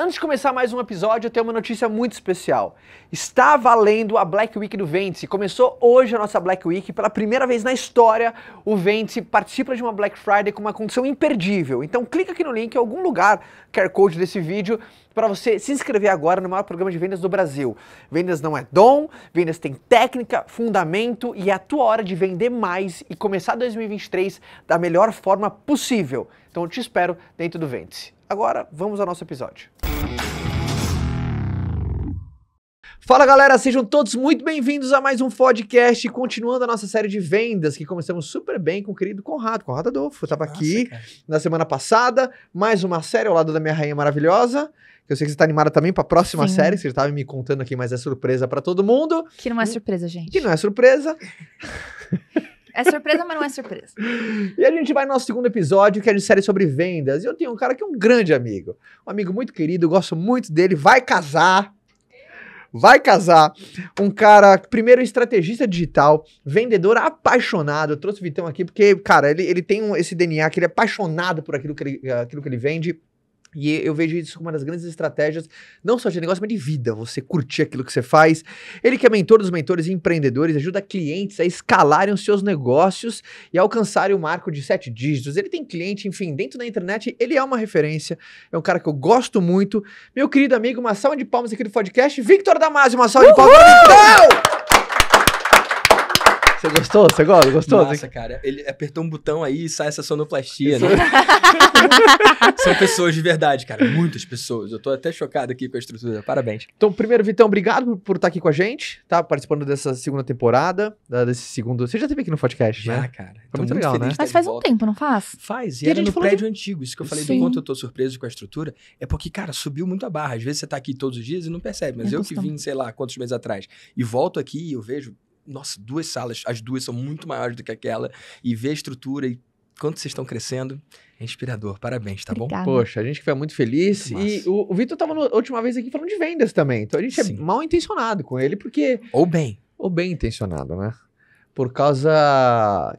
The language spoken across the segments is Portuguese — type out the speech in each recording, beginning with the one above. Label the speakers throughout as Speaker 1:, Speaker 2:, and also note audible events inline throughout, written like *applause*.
Speaker 1: Antes de começar mais um episódio, eu tenho uma notícia muito especial. Está valendo a Black Week do Vente. Começou hoje a nossa Black Week. Pela primeira vez na história, o Vente participa de uma Black Friday com uma condição imperdível. Então clica aqui no link em algum lugar, QR Code desse vídeo, para você se inscrever agora no maior programa de vendas do Brasil. Vendas não é dom, vendas tem técnica, fundamento e é a tua hora de vender mais e começar 2023 da melhor forma possível. Então eu te espero dentro do Vente. Agora, vamos ao nosso episódio. Fala galera, sejam todos muito bem-vindos a mais um podcast, continuando a nossa série de vendas, que começamos super bem com o querido Conrado, Conrado Adolfo, estava aqui cara. na semana passada, mais uma série ao lado da minha rainha maravilhosa. que Eu sei que você está animada também para a próxima Sim. série, você estava me contando aqui, mas é surpresa para todo mundo.
Speaker 2: Que não é surpresa, gente.
Speaker 1: Que não é surpresa. *laughs*
Speaker 2: É surpresa, mas não é surpresa.
Speaker 1: E a gente vai no nosso segundo episódio, que é de série sobre vendas. E eu tenho um cara que é um grande amigo. Um amigo muito querido, gosto muito dele, vai casar vai casar. Um cara, primeiro estrategista digital, vendedor apaixonado. Eu trouxe o Vitão aqui porque, cara, ele, ele tem um, esse DNA que ele é apaixonado por aquilo que ele, eh, aquilo que ele vende. E eu vejo isso como uma das grandes estratégias, não só de negócio, mas de vida. Você curtir aquilo que você faz. Ele que é mentor dos mentores e empreendedores, ajuda clientes a escalarem os seus negócios e alcançarem o marco de sete dígitos. Ele tem cliente, enfim, dentro da internet, ele é uma referência. É um cara que eu gosto muito. Meu querido amigo, uma salva de palmas aqui do podcast, Victor Damasio. Uma salva de palmas. Victor! Você gostou? Você gosta? Gostou? Nossa,
Speaker 3: cara, ele apertou um botão aí e sai essa sonoplastia, né? São pessoas de verdade, cara. Muitas pessoas. Eu tô até chocado aqui com a estrutura. Parabéns. Então, primeiro, Vitão, obrigado por estar aqui com a gente, tá? Participando dessa
Speaker 1: segunda temporada, desse segundo. Você já teve aqui no podcast, já, né? Já, cara. Foi muito, muito legal, né? Mas
Speaker 2: faz um tempo, não
Speaker 3: faz? Faz. E, e era no prédio de... antigo. Isso que eu falei Sim. do quanto eu tô surpreso com a estrutura é porque, cara, subiu muito a barra. Às vezes você tá aqui todos os dias e não percebe. Mas eu, eu que vim, sei lá, quantos meses atrás. E volto aqui e eu vejo nossa, duas salas, as duas são muito maiores do que aquela, e ver a estrutura e quanto vocês estão crescendo. É inspirador, parabéns, tá Obrigada. bom? Poxa, a gente fica muito feliz. Muito e o, o
Speaker 1: Vitor estava na última vez aqui falando de vendas também. Então a gente é Sim. é mal intencionado com ele, porque. Ou bem. Ou bem intencionado, né? Por causa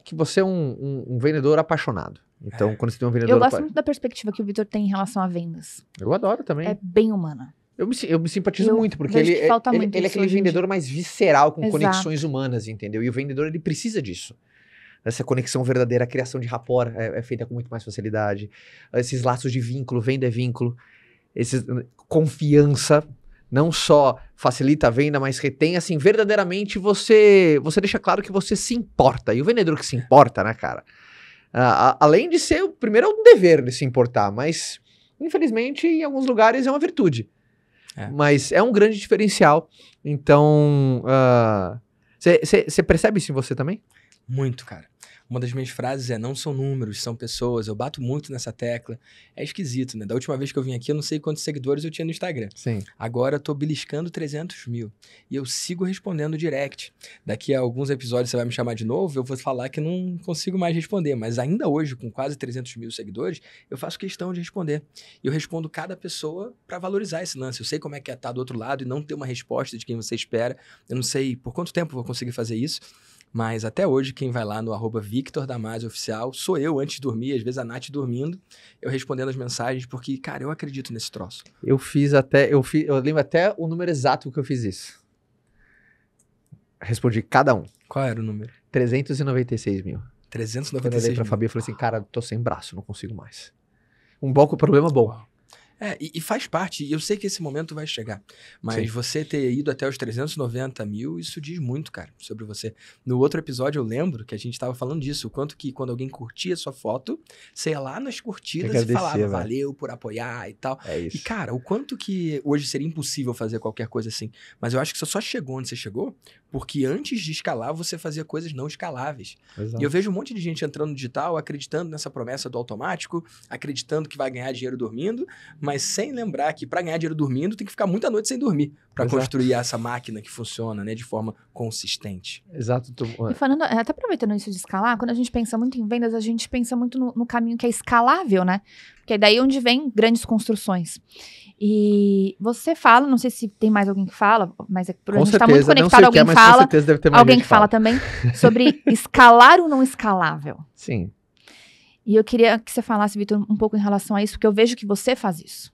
Speaker 1: que você é um, um, um vendedor apaixonado. Então, é. quando você tem um vendedor. Eu gosto
Speaker 2: muito da perspectiva que o Vitor tem em relação a vendas. Eu adoro também. É
Speaker 1: bem humana. Eu me, eu me simpatizo eu muito, porque é, ele, é, muito ele, ele é aquele vendedor mais visceral, com Exato. conexões humanas, entendeu? E o vendedor, ele precisa disso essa conexão verdadeira, a criação de rapport é, é, feita com muito mais facilidade. Esses laços de vínculo, venda é vínculo. Esses, hum, confiança não só facilita a venda, mas retém, assim, verdadeiramente você você deixa claro que você se importa. E o vendedor que se importa, né, cara? A, a, além de ser, o primeiro é um dever de se importar, mas infelizmente em alguns lugares é uma virtude. É. Mas é um grande diferencial. Então, ah, você uh, percebe isso em você também?
Speaker 3: Muito, cara. Uma das minhas frases é: não são números, são pessoas. Eu bato muito nessa tecla. É esquisito, né? Da última vez que eu vim aqui, eu não sei quantos seguidores eu tinha no Instagram. Sim. Agora eu tô beliscando 300 mil. E eu sigo respondendo direct. Daqui a alguns episódios você vai me chamar de novo, eu vou falar que não consigo mais responder. Mas ainda hoje, com quase 300 mil seguidores, eu faço questão de responder. E eu respondo cada pessoa para valorizar esse lance. Eu sei como é que é estar tá do outro lado e não ter uma resposta de quem você espera. Eu não sei por quanto tempo eu vou conseguir fazer isso. Mas até hoje, quem vai lá no arroba Victor Damasio Oficial, sou eu antes de dormir, às vezes a Nath dormindo, eu respondendo as mensagens, porque, cara, eu acredito nesse troço.
Speaker 1: Eu fiz até, eu, fiz, eu lembro até o número exato que eu fiz isso. Respondi cada um. Qual era o número? 396 mil. 396 Quando eu olhei pra mil. Fabi, eu falei assim, cara, tô sem braço, não consigo mais. Um bom problema bom. Uau.
Speaker 3: É, e, e, faz parte. E eu sei que esse momento vai chegar. Mas Sim. você ter ido até os 390 mil, isso diz muito, cara, sobre você. No outro episódio, eu lembro que a gente estava falando disso. O quanto que quando alguém curtia sua foto, você ia lá nas curtidas e falava valeu por apoiar e tal. É isso. E, cara, o quanto que hoje seria impossível fazer qualquer coisa assim. Mas eu acho que você só chegou onde você chegou porque antes de escalar, você fazia coisas não escaláveis. Exato. E eu vejo um monte de gente entrando no digital, acreditando nessa promessa do automático, acreditando que vai ganhar dinheiro dormindo, mas mas sem lembrar que para ganhar dinheiro dormindo, tem que ficar muita noite sem dormir para construir essa máquina que funciona, né, de forma consistente. Exato. Tô... E é.
Speaker 2: falando, é, até aproveitando isso de escalar, quando a gente pensa muito em vendas, a gente pensa muito no, no caminho que é escalável, né? Porque é daí onde vem grandes construções. E você fala, não sei se tem mais alguém que fala, mas é por a gente está muito conectado, alguém que é, fala. alguém que fala, fala também sobre *laughs* escalar o não escalável. Sim. E eu queria que você falasse, Vitor, um pouco em relação a isso, porque eu vejo que você faz isso.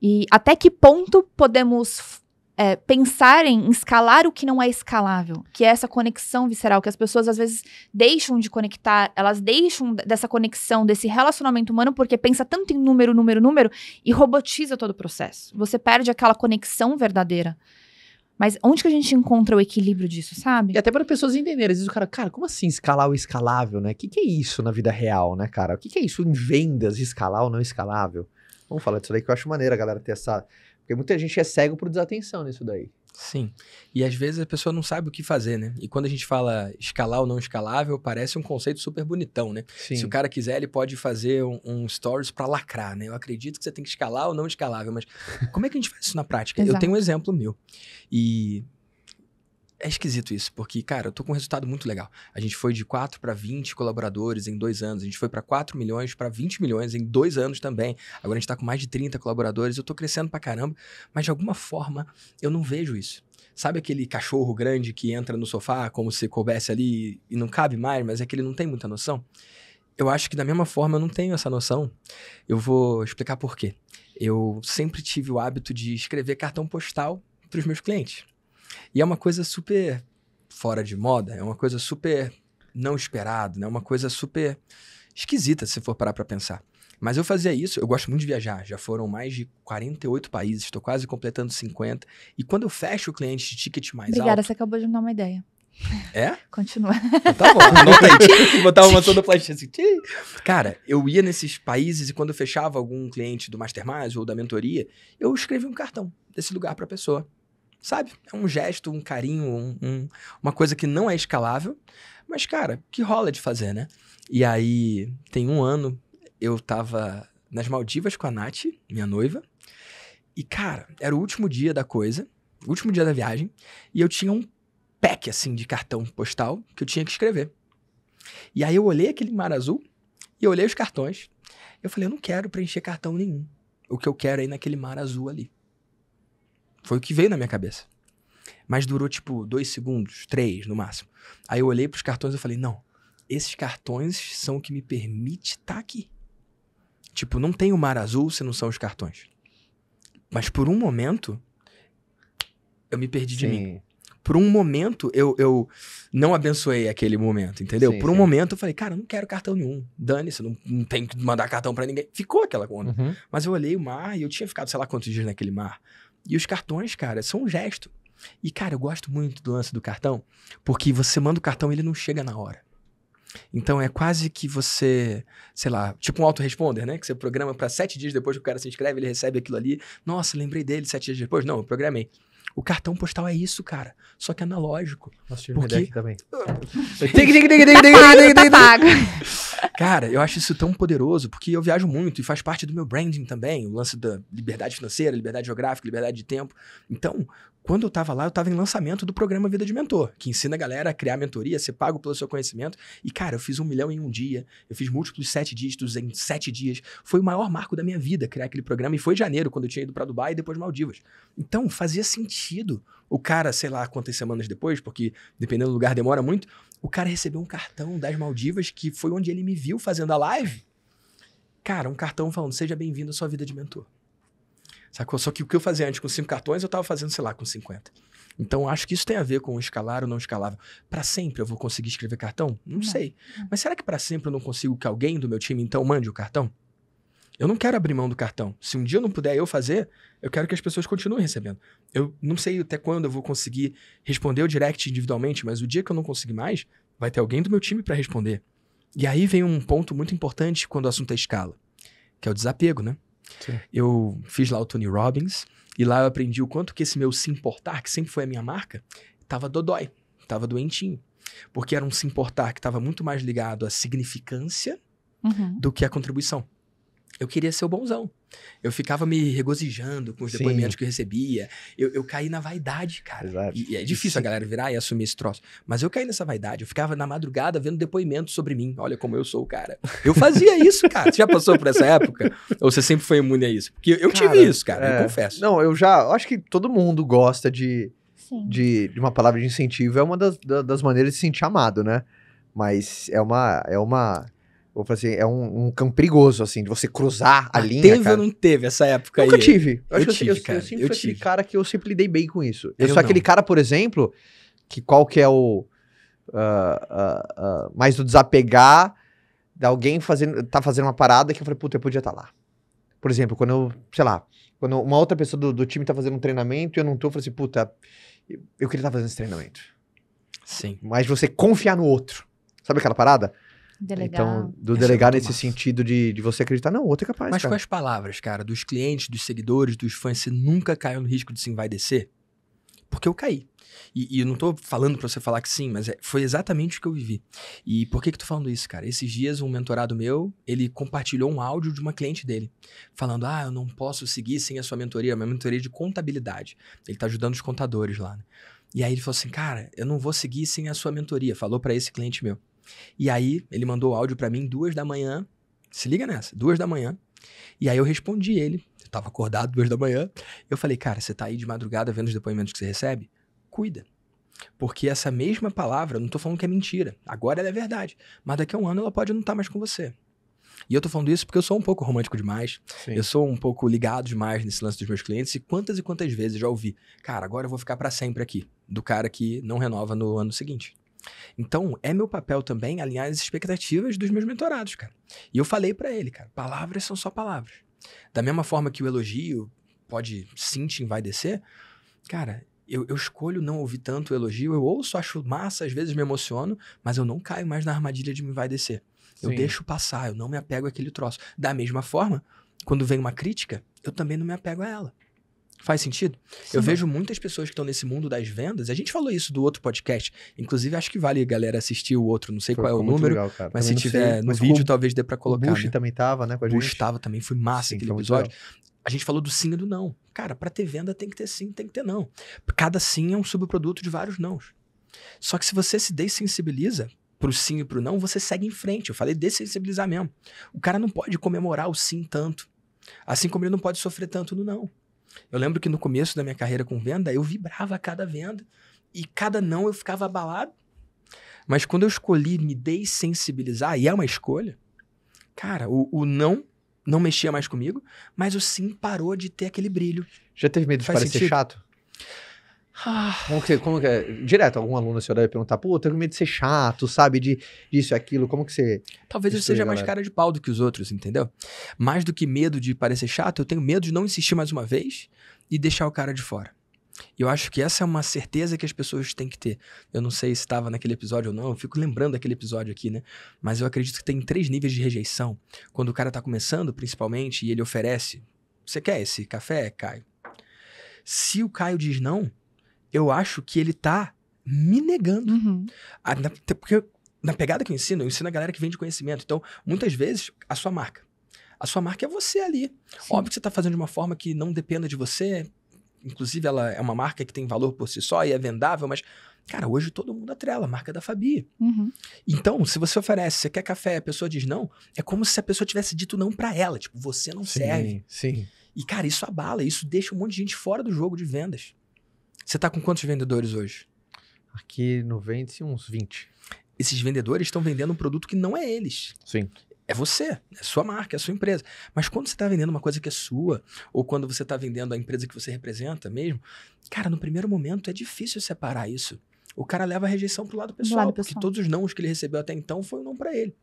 Speaker 2: E até que ponto podemos é, pensar em escalar o que não é escalável, que é essa conexão visceral, que as pessoas às vezes deixam de conectar, elas deixam dessa conexão, desse relacionamento humano, porque pensa tanto em número, número, número, e robotiza todo o processo. Você perde aquela conexão verdadeira mas onde que a gente encontra o equilíbrio disso,
Speaker 1: sabe? E até para pessoas entenderem. Às vezes o cara, cara, como assim escalar o escalável, né? O que, que é isso na vida real, né, cara? O que, que é isso em vendas, escalar ou não escalável? Vamos falar disso daí que eu acho maneiro a galera ter essa.
Speaker 3: Porque muita gente é cego por desatenção nisso daí. Sim. E às vezes a pessoa não sabe o que fazer, né? E quando a gente fala escalar ou não escalável, parece um conceito super bonitão, né? Sim. Se o cara quiser, ele pode fazer um, um stories para lacrar, né? Eu acredito que você tem que escalar ou não escalável, mas como é que a gente faz isso na prática? Eu tenho um exemplo meu. E é esquisito isso, porque, cara, eu tô com um resultado muito legal. A gente foi de 4 para 20 colaboradores em dois anos, a gente foi para 4 milhões para 20 milhões em dois anos também. Agora a gente tá com mais de 30 colaboradores, eu tô crescendo pra caramba, mas de alguma forma eu não vejo isso. Sabe aquele cachorro grande que entra no sofá como se coubesse ali e não cabe mais, mas é que ele não tem muita noção? Eu acho que da mesma forma eu não tenho essa noção. Eu vou explicar por quê. Eu sempre tive o hábito de escrever cartão postal para os meus clientes. E é uma coisa super fora de moda, é uma coisa super não esperado, né? É uma coisa super esquisita se for parar para pensar. Mas eu fazia isso, eu gosto muito de viajar, já foram mais de 48 países, estou quase completando 50. E quando eu fecho o cliente de ticket mais Obrigada, alto... Obrigada,
Speaker 2: você acabou de me dar uma ideia. É? *laughs* Continua. Então, tá bom, anota aí. Botava uma toda plastia assim.
Speaker 3: Cara, eu ia nesses países e quando eu fechava algum cliente do Mastermind ou da mentoria, eu escrevia um cartão desse lugar para a pessoa sabe? É um gesto, um carinho, um, um, uma coisa que não é escalável. Mas, cara, que rola de fazer, né? E aí, tem um ano, eu tava nas Maldivas com a Nath, minha noiva. E, cara, era o último dia da coisa, último dia da viagem. E eu tinha um pack, assim, de cartão postal que eu tinha que escrever. E aí eu olhei aquele mar azul e eu olhei os cartões. Eu falei, eu não quero preencher cartão nenhum. O que eu quero é ir naquele mar azul ali. Foi o que veio na minha cabeça. Mas durou, tipo, dois segundos, três no máximo. Aí eu olhei pros cartões e falei, não, esses cartões são o que me permite estar tá aqui. Tipo, não tem o mar azul se não são os cartões. Mas por um momento, eu me perdi sim. de mim. Por um momento, eu, eu não abençoei aquele momento, entendeu? Sim, por um sim. momento, eu falei, cara, eu não quero cartão nenhum. Dane-se, não, não tenho que mandar cartão para ninguém. Ficou aquela onda. Uhum. Mas eu olhei o mar e eu tinha ficado, sei lá quantos dias naquele mar. E os cartões, cara, são um gesto. E, cara, eu gosto muito do lance do cartão, porque você manda o cartão ele não chega na hora. Então é quase que você, sei lá, tipo um autoresponder, né? Que você programa para sete dias depois que o cara se inscreve, ele recebe aquilo ali. Nossa, lembrei dele sete dias depois. Não, eu programei. O cartão postal é isso, cara. Só que é analógico. Nossa, tive porque... aqui também. que, tá *laughs* pago, que, tá Cara, eu acho isso tão poderoso, porque eu viajo muito e faz parte do meu branding também. O lance da liberdade financeira, liberdade geográfica, liberdade de tempo. Então, quando eu estava lá, eu que, em lançamento do programa Vida de Mentor, que ensina a galera a criar mentoria, ser pago pelo seu conhecimento. E, cara, eu fiz um milhão em um dia, eu fiz múltiplos sete dígitos em sete dias. Foi o maior marco da minha vida criar aquele programa, e foi em janeiro, quando eu tinha ido para Dubai e depois Maldivas. Então, fazia sentido sentido o cara, sei lá quantas semanas depois, porque dependendo do lugar demora muito, o cara recebeu um cartão das Maldivas que foi onde ele me viu fazendo a live. Cara, um cartão falando, seja bem-vindo à sua vida de mentor. Sacou? Só que o que eu fazia antes com cinco cartões, eu tava fazendo, sei lá, com 50. Então, acho que isso tem a ver com escalar ou não escalável. Para sempre eu vou conseguir escrever cartão? Não, não sei. Não. Mas será que para sempre eu não consigo que alguém do meu time, então, mande o cartão? Eu não quero abrir mão do cartão. Se um dia eu não puder eu fazer, eu quero que as pessoas continuem recebendo. Eu não sei até quando eu vou conseguir responder o direct individualmente, mas o dia que eu não conseguir mais, vai ter alguém do meu time para responder. E aí vem um ponto muito importante quando o assunto é escala, que é o desapego, né? Sim. Eu fiz lá o Tony Robbins e lá eu aprendi o quanto que esse meu se importar, que sempre foi a minha marca, tava dodói, tava doentinho. Porque era um se importar que estava muito mais ligado à significância uhum. do que à contribuição eu queria ser o bonzão. Eu ficava me regozijando com os Sim. depoimentos que eu recebia. Eu, eu caí na vaidade, cara. E, e, é difícil Sim. a galera virar e assumir esse troço. Mas eu caí nessa vaidade. Eu ficava na madrugada vendo depoimentos sobre mim. Olha como eu sou, cara. Eu fazia *laughs* isso, cara. Você já passou por essa época? Ou você sempre foi imune a isso? Porque eu cara, tive isso, cara. É... Eu confesso.
Speaker 1: Não, eu já. Eu acho que todo mundo gosta de, de, de, uma palavra de incentivo. É uma das, das maneiras de se sentir amado, né? Mas é uma. É uma vou fazer, assim, é um, um perigoso, assim, de você cruzar a ah, linha. Teve cara. ou não teve essa época Nunca aí? Nunca tive. Eu, eu acho tive, eu, cara. Eu, sempre eu fui aquele cara que eu sempre lidei bem com isso. Eu, eu sou não. aquele cara, por exemplo, que qual que é o. Uh, uh, uh, mais do desapegar de alguém fazendo, tá fazendo uma parada que eu falei, puta, eu podia estar tá lá. Por exemplo, quando eu, sei lá, quando uma outra pessoa do, do time tá fazendo um treinamento e eu não tô, eu falei assim, puta, eu, queria estar tá fazendo esse treinamento. Sim. Mas você confiar no outro. Sabe aquela parada? Então, delegar. Então, do delegado é delegar é nesse massa. sentido de, de você acreditar, não, o outro é capaz. Mas cara. com as
Speaker 3: palavras, cara, dos clientes, dos seguidores, dos fãs, você nunca caiu no risco de se envaidecer? Porque eu caí. E, e eu não tô falando para você falar que sim, mas é, foi exatamente o que eu vivi. E por que que tô falando isso, cara? Esses dias um mentorado meu, ele compartilhou um áudio de uma cliente dele, falando, ah, eu não posso seguir sem a sua mentoria, minha mentoria de contabilidade. Ele tá ajudando os contadores lá, né? E aí ele falou assim, cara, eu não vou seguir sem a sua mentoria. Falou para esse cliente meu. E aí ele mandou o áudio para mim duas da manhã. Se liga nessa, duas da manhã. E aí eu respondi ele. Eu tava acordado duas da manhã. Eu falei, cara, você tá aí de madrugada vendo os depoimentos que você recebe? Cuida. Porque essa mesma palavra, não tô falando que é mentira. Agora ela é verdade. Mas daqui a um ano ela pode não estar tá mais com você. E eu tô falando isso porque eu sou um pouco romântico demais. Sim. Eu sou um pouco ligado demais nesse lance dos meus clientes. E quantas e quantas vezes já ouvi, cara, agora eu vou ficar para sempre aqui. Do cara que não renova no ano seguinte. Então, é meu papel também alinhar as expectativas dos meus mentorados, cara. E eu falei para ele, cara, palavras são só palavras. Da mesma forma que o elogio pode sim te envaidecer, cara, eu, eu, escolho não ouvir tanto elogio, eu ouço, acho massa, às vezes me emociono, mas eu não caio mais na armadilha de me envaidecer. Sim. Eu deixo passar, eu não me apego àquele troço. Da mesma forma, quando vem uma crítica, eu também não me apego a ela. Faz sentido? Sim. Eu vejo muitas pessoas que estão nesse mundo das vendas. A gente falou isso do outro podcast. Inclusive, acho que vale, a galera, assistir o outro. Não sei Foi, qual é o número. Legal, mas também se tiver sei. no vídeo, talvez dê para colocar. O Bush né? também tava, né? Com a gente. tava também. Foi massa Sim, aquele episódio. A gente falou do sim e do não. Cara, para ter venda tem que ter sim, tem que ter não. Cada sim é um subproduto de vários não Só que se você se dessensibiliza pro sim e pro não, você segue em frente. Eu falei dessensibilizar mesmo. O cara não pode comemorar o sim tanto. Assim como ele não pode sofrer tanto no não. Eu lembro que no começo da minha carreira com venda, eu vibrava a cada venda e cada não eu ficava abalado. Mas quando eu escolhi me dessensibilizar, e é uma escolha, cara, o, o não não mexia mais comigo, mas o sim parou de ter aquele brilho. Já teve medo de Faz parecer sentido? chato? Ah. Como que, como que é? Direto, algum aluno seu deve perguntar, pô, eu tenho medo de ser chato, sabe? De disso e aquilo, como que você. Talvez eu seja mais cara de pau do que os outros, entendeu? Mais do que medo de parecer chato, eu tenho medo de não insistir mais uma vez e deixar o cara de fora. E eu acho que essa é uma certeza que as pessoas têm que ter. Eu não sei se estava naquele episódio ou não, eu fico lembrando daquele episódio aqui, né? Mas eu acredito que tem três níveis de rejeição. Quando o cara tá começando, principalmente, e ele oferece: Você quer esse café, Caio? Se o Caio diz não, eu acho que ele tá me negando. Uhum. A, na, porque na pegada que eu ensino, eu ensino a galera que vende conhecimento. Então, muitas vezes, a sua marca. A sua marca é você ali. Sim. Óbvio que você está fazendo de uma forma que não dependa de você. Inclusive, ela é uma marca que tem valor por si só e é vendável, mas, cara, hoje todo mundo atrela, a marca da Fabi. Uhum. Então, se você oferece, você quer café, a pessoa diz não, é como se a pessoa tivesse dito não para ela. Tipo, você não sim, serve. Sim. E, cara, isso abala, isso deixa um monte de gente fora do jogo de vendas. Você está com quantos vendedores hoje? Aqui no Vende-se uns 20. Esses vendedores estão vendendo um produto que não é eles. Sim. É você, é sua marca, é sua empresa. Mas quando você está vendendo uma coisa que é sua, ou quando você está vendendo a empresa que você representa mesmo, cara, no primeiro momento é difícil separar isso. O cara leva a rejeição pro lado pessoal, lado pessoal. porque todos os nãos que ele recebeu até então foi um não para ele.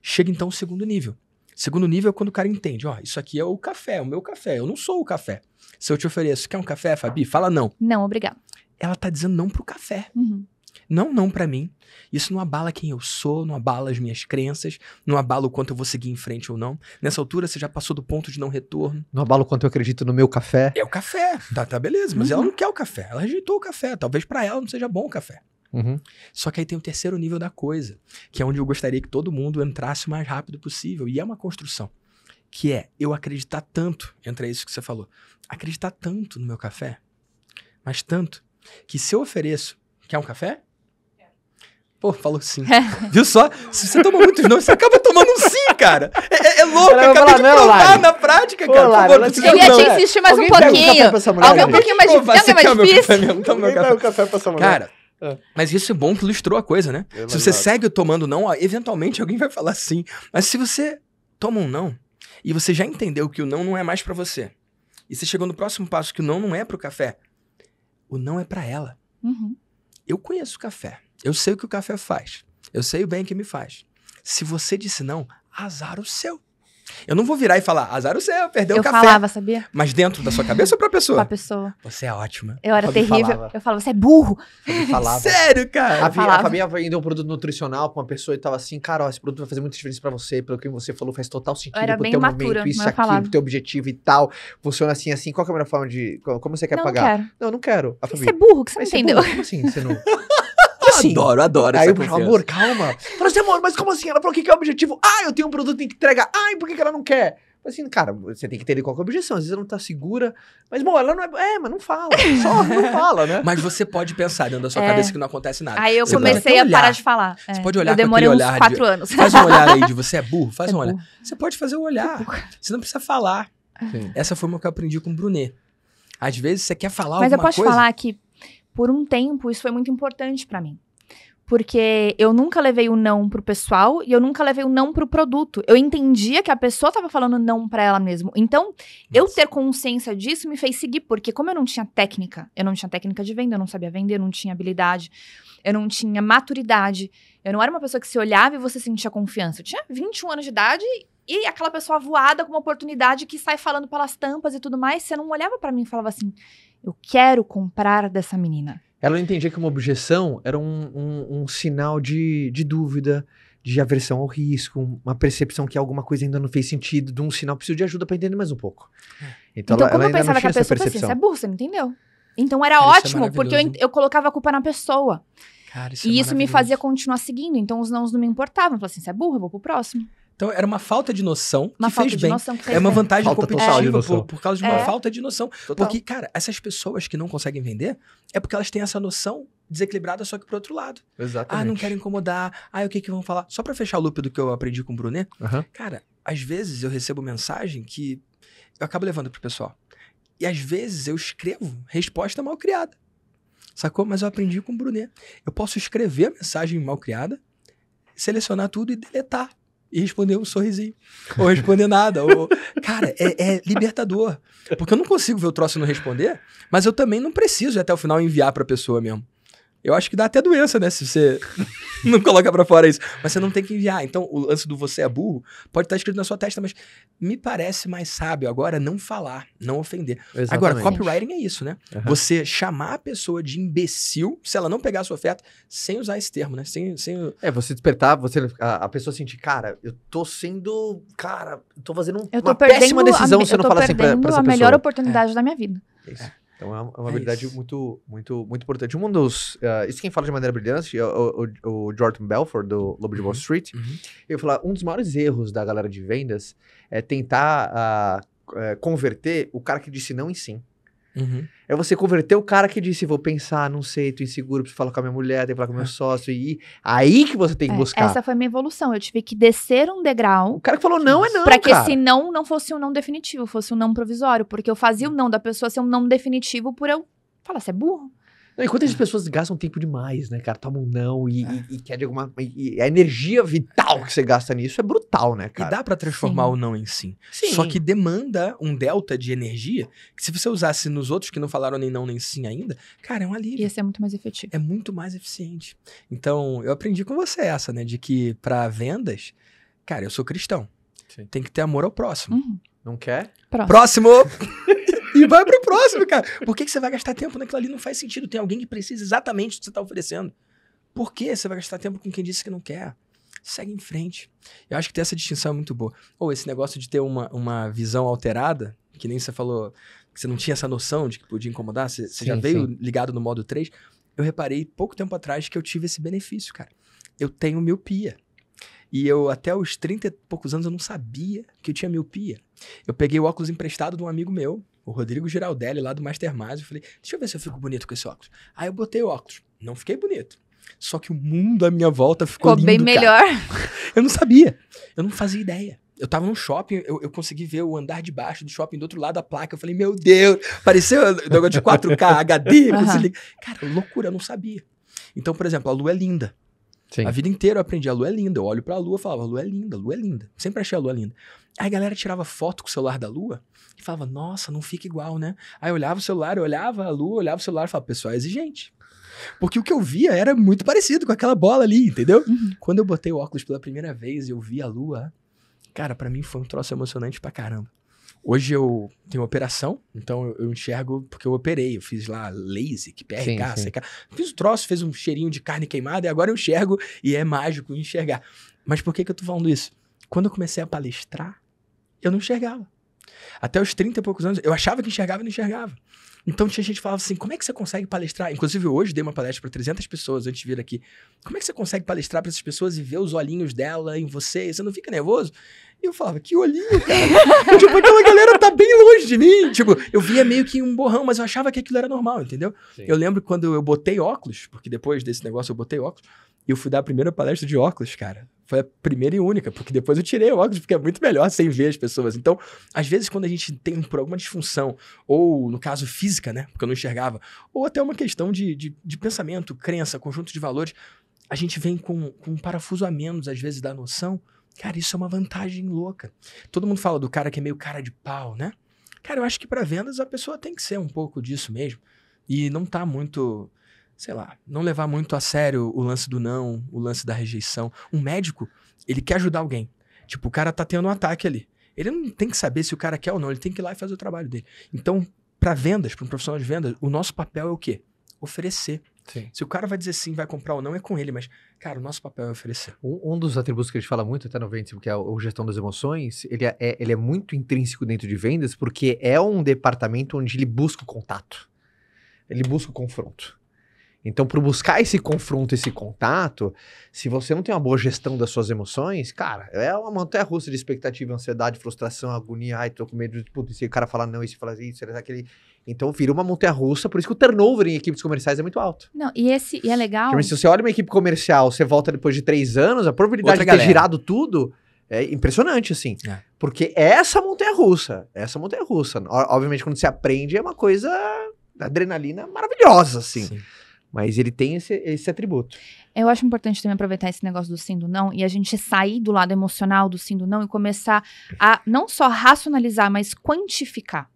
Speaker 3: Chega então o segundo nível, Segundo nível é quando o cara entende, ó, isso aqui é o café, é o meu café, eu não sou o café. Se eu te ofereço, quer um café, Fabi? Fala não. Não, obrigado. Ela tá dizendo não pro café. Uhum. Não, não para mim. Isso não abala quem eu sou, não abala as minhas crenças, não abala o quanto eu vou seguir em frente ou não. Nessa altura, você já passou do ponto de não retorno.
Speaker 1: Não abala o quanto eu acredito no meu café.
Speaker 3: É o café, tá, tá beleza. Mas uhum. ela não quer o café, ela rejeitou o café. Talvez para ela não seja bom o café. Uhum. Só que aí tem o terceiro nível da coisa, que é onde eu gostaria que todo mundo entrasse o mais rápido possível. E é uma construção. Que é eu acreditar tanto, entra isso que você falou, acreditar tanto no meu café, mas tanto, que se eu ofereço, quer um café? Pô, falou sim. É. Viu só? Se você toma muitos não, você acaba tomando um sim, cara. É, é, é louco, acabei falar, de provar Lari. na prática, cara. Ô, Lari, Por favor, eu ia te insistir mais Alguém um pouquinho. Um Alguém um pouquinho mais difícil. é mais difícil. Café, Alguém pega um
Speaker 1: café pra essa mulher. Cara,
Speaker 3: é. Mas isso é bom que ilustrou a coisa, né? É se você segue tomando não, ó, eventualmente alguém vai falar sim. Mas se você toma um não e você já entendeu que o não não é mais para você, e você chegou no próximo passo que o não não é pro café, o não é para ela. Uhum. Eu conheço o café. Eu sei o que o café faz. Eu sei o bem que me faz. Se você disse não, azar o seu. Eu não vou virar e falar, azar o céu, perdeu eu o café. Eu falava, sabia? Mas dentro da sua cabeça ou pra pessoa? pra pessoa. Você é ótima. Eu era terrível. Falava.
Speaker 2: Eu falava, você é burro. Falava. *laughs* Sério, cara? A, Vi, a Fabi
Speaker 1: vendeu é um produto nutricional pra uma pessoa e tava assim, cara, ó, esse produto vai fazer muita diferença pra você, pelo que você falou, faz total sentido eu era pro bem teu matura, momento, isso aqui, falava. pro teu objetivo e tal. Funciona assim, assim. Qual é a melhor forma de... Como você quer não, pagar? Não, quero. Não, não quero. A Fabi, você é burro, que você não é entendeu. como assim, você não... *laughs* assim? Adoro, adoro Aí eu falei, amor, calma. Falei assim, amor, mas como assim? Ela falou, o que, que é o objetivo? Ah, eu tenho um produto que entregar. Ai, por que, que ela não quer? assim, cara, você tem que ter qual é a objeção. Às vezes ela não tá segura. Mas, bom, ela não é. É, mas não fala. Só não fala,
Speaker 3: né? Mas você pode pensar dentro da sua é. cabeça que não acontece nada. Aí eu você comecei a parar de falar. É. Você pode olhar eu demorei com aquele olhar. quatro de, anos. Faz um olhar aí de você é *laughs* burro, faz é um burro. olhar. Você pode fazer um olhar. Você não precisa falar. Sim. Essa foi uma que eu aprendi com o Brunet. Às vezes você quer falar mas alguma coisa. Mas eu posso coisa? falar
Speaker 2: que, por um tempo, isso foi muito importante para mim. Porque eu nunca levei o não pro pessoal e eu nunca levei o não pro produto. Eu entendia que a pessoa tava falando não para ela mesmo. Então, Nossa. eu ter consciência disso me fez seguir, porque como eu não tinha técnica, eu não tinha técnica de venda, eu não sabia vender, eu não tinha habilidade, eu não tinha maturidade, eu não era uma pessoa que se olhava e você sentia confiança. Eu tinha 21 anos de idade e aquela pessoa voada com uma oportunidade que sai falando pelas tampas e tudo mais, você não olhava para mim e falava assim: eu quero comprar dessa menina.
Speaker 1: Ela não entendia que uma objeção era um, um, um sinal de, de dúvida, de aversão ao risco, uma percepção que alguma coisa ainda não fez sentido, de um sinal preciso de ajuda para entender mais um pouco. É. Então, então ela, como ela eu pensava que a pessoa assim, percepção. Assim, você é
Speaker 3: burra,
Speaker 2: você não entendeu. Então era é ótimo, é porque eu, eu colocava a culpa na pessoa. Cara, isso e é isso me fazia continuar seguindo, então os nãos não me importavam. Eu falava assim, você é burra, eu vou pro próximo.
Speaker 3: Então era uma falta de noção uma que fez bem. Noção que fez é uma vantagem falta competitiva por, por, causa de uma é. falta de noção. Total. Porque, cara, essas pessoas que não conseguem vender é porque elas têm essa noção desequilibrada, só que pro outro lado. Exatamente. Ah, não quero incomodar. Ah, o que que vão falar? Só para fechar o loop do que eu aprendi com o Brunet. Uhum. Cara, às vezes eu recebo mensagem que eu acabo levando pro pessoal. E às vezes eu escrevo resposta mal criada. Sacou? Mas eu aprendi com o Brunet. Eu posso escrever a mensagem mal criada, selecionar tudo e deletar e responder um sorrisinho. Ou responder nada. ou... Cara, é, é, libertador. Porque eu não consigo ver o troço e não responder, mas eu também não preciso até o final enviar para a pessoa mesmo. Eu acho que dá até doença, né? Se você *laughs* não coloca para fora isso. Mas você não tem que enviar. Então, o lance do você é burro pode estar tá escrito na sua testa, mas me parece mais sábio agora não falar, não ofender. Exatamente. Agora, copywriting é isso, né? Uhum. Você chamar a pessoa de imbecil se ela não pegar a sua oferta, sem usar esse termo, né? Sem, sem... É, você despertar, você, a, a pessoa sentir, cara, eu tô sendo.
Speaker 1: Cara, tô fazendo um, eu tô uma péssima decisão a, se eu não falar assim pra, pra essa a melhor
Speaker 2: oportunidade é. da minha vida. É isso.
Speaker 1: É. Então é uma, é uma é habilidade muito, muito, muito importante. Um dos. Uh, isso quem fala de maneira brilhante é o, o, o Jordan Belfort, do uhum. Lobo de Wall Street. Uhum. Eu ia um dos maiores erros da galera de vendas é tentar uh, converter o cara que disse não em sim. Uhum. É você converter o cara que disse, vou pensar, não sei, tô inseguro, preciso falar com a minha mulher, tenho que falar com o meu ah. sócio. E aí que você tem que é, buscar. Essa
Speaker 2: foi minha evolução. Eu tive que descer um degrau. O cara que falou não é não, Pra que esse não não fosse um não definitivo, fosse um não provisório. Porque eu fazia o hum. não da pessoa ser um não definitivo por eu falar, você é burro.
Speaker 1: Não, e quantas hum. pessoas gastam tempo demais, né, cara? Tomam não e,
Speaker 3: é. e, e quer de alguma. E a energia vital que você gasta nisso é brutal, né, cara? E dá para transformar Sim. o não em sim. sim. Só que demanda um delta de energia que, se você usasse nos outros que não falaram nem não nem sim ainda, cara, é um alívio. Ia ser é muito mais efetivo. É muito mais eficiente. Então, eu aprendi com você essa, né, de que para vendas, cara, eu sou cristão. Sim. Tem que ter amor ao próximo. Uhum. Não quer? Próximo! próximo! *laughs* e vai pro próximo, cara. Por que, que você vai gastar tempo naquilo ali? Não faz sentido. Tem alguém que precisa exatamente do que você está oferecendo. Por que você vai gastar tempo com quem disse que não quer? Segue em frente. Eu acho que ter essa distinção é muito boa. Ou esse negócio de ter uma, uma visão alterada, que nem você falou, que você não tinha essa noção de que podia incomodar, você, sim, você já veio sim. ligado no modo 3. Eu reparei pouco tempo atrás que eu tive esse benefício, cara. Eu tenho miopia. E eu, até os 30 e poucos anos, eu não sabia que eu tinha miopia. Eu peguei o óculos emprestado de um amigo meu, o Rodrigo Giraldelli lá do Mastermind. Eu falei, deixa eu ver se eu fico bonito com esse óculos. Aí eu botei o óculos. Não fiquei bonito. Só que o mundo à minha volta ficou, ficou lindo, bem melhor. Cara. *laughs* Eu não sabia. Eu não fazia ideia. Eu tava num shopping, eu, eu, consegui ver o andar de baixo do shopping do outro lado da placa. Eu falei, meu Deus, pareceu um negócio de 4K, HD. Uhum. Cara, loucura, eu não sabia. Então, por exemplo, a lua é linda. Sim. A vida inteira eu aprendi, a lua é linda. Eu olho pra lua e falava, a lua é linda, a lua é linda. Sempre achei a lua linda. Aí a galera tirava foto com o celular da lua e falava, nossa, não fica igual, né? Aí eu olhava o celular, eu olhava a lua, olhava o celular e falava, pessoal é exigente. Porque o que eu via era muito parecido com aquela bola ali, entendeu? Uhum. Quando eu botei o óculos pela primeira vez e eu vi a lua, cara, para mim foi um troço emocionante pra caramba. Hoje eu tenho operação, então eu, enxergo porque eu operei, eu fiz lá LASIK, PRK, sim, CK. Fiz o um troço, fez um cheirinho de carne queimada e agora eu enxergo e é mágico enxergar. Mas por que, que eu tô falando isso? Quando eu comecei a palestrar, eu não enxergava. Até os 30 e poucos anos, eu achava que enxergava e não enxergava. Então tinha gente que falava assim: como é que você consegue palestrar? Inclusive, hoje dei uma palestra para 300 pessoas antes de vir aqui. Como é que você consegue palestrar para essas pessoas e ver os olhinhos dela em você? Você não fica nervoso? E eu falava, que olhinho, cara. *laughs* tipo, aquela galera tá bem longe de mim. Tipo, eu via meio que um borrão, mas eu achava que aquilo era normal, entendeu? Sim. Eu lembro quando eu botei óculos, porque depois desse negócio eu botei óculos, e eu fui dar a primeira palestra de óculos, cara. Foi a primeira e única, porque depois eu tirei o óculos, porque é muito melhor sem ver as pessoas. Então, às vezes, quando a gente tem por alguma disfunção, ou no caso física, né? Porque eu não enxergava, ou até uma questão de, de, de pensamento, crença, conjunto de valores, a gente vem com, com um parafuso a menos, às vezes, da noção Cara, isso é uma vantagem louca. Todo mundo fala do cara que é meio cara de pau, né? Cara, eu acho que para vendas a pessoa tem que ser um pouco disso mesmo. E não tá muito, sei lá, não levar muito a sério o lance do não, o lance da rejeição. Um médico, ele quer ajudar alguém. Tipo, o cara tá tendo um ataque ali. Ele não tem que saber se o cara quer ou não, ele tem que ir lá e fazer o trabalho dele. Então, para vendas, para um profissional de vendas, o nosso papel é o quê? Oferecer Sim. Se o cara vai dizer sim, vai comprar ou não, é com ele, mas, cara, o nosso papel é oferecer. Um, um dos atributos que a gente fala muito, até no Vendas, que é a, gestão das emoções, ele
Speaker 1: é, ele é muito intrínseco dentro de vendas, porque é um departamento onde ele busca o contato, ele busca o confronto. Então, para buscar esse confronto, esse contato, se você não tem uma boa gestão das suas emoções, cara, é uma montanha russa de expectativa, ansiedade, frustração, agonia. Ai, tô com medo de. Putz, se o cara falar não, e se falar isso, será que ele tá então vira uma montanha russa, por isso que o turnover em equipes comerciais é muito alto.
Speaker 2: Não, e esse e é legal. Porque, se
Speaker 1: você olha uma equipe comercial, você volta depois de três anos, a probabilidade Outra de ter girado tudo é impressionante, assim. É. Porque é essa montanha russa, é essa montanha russa, obviamente, quando você aprende, é uma coisa adrenalina maravilhosa, assim. Sim. Mas ele tem esse, esse atributo. Eu acho
Speaker 2: importante também aproveitar esse negócio do sim do não e a gente sair do lado emocional do sim do não e começar a não só racionalizar, mas quantificar.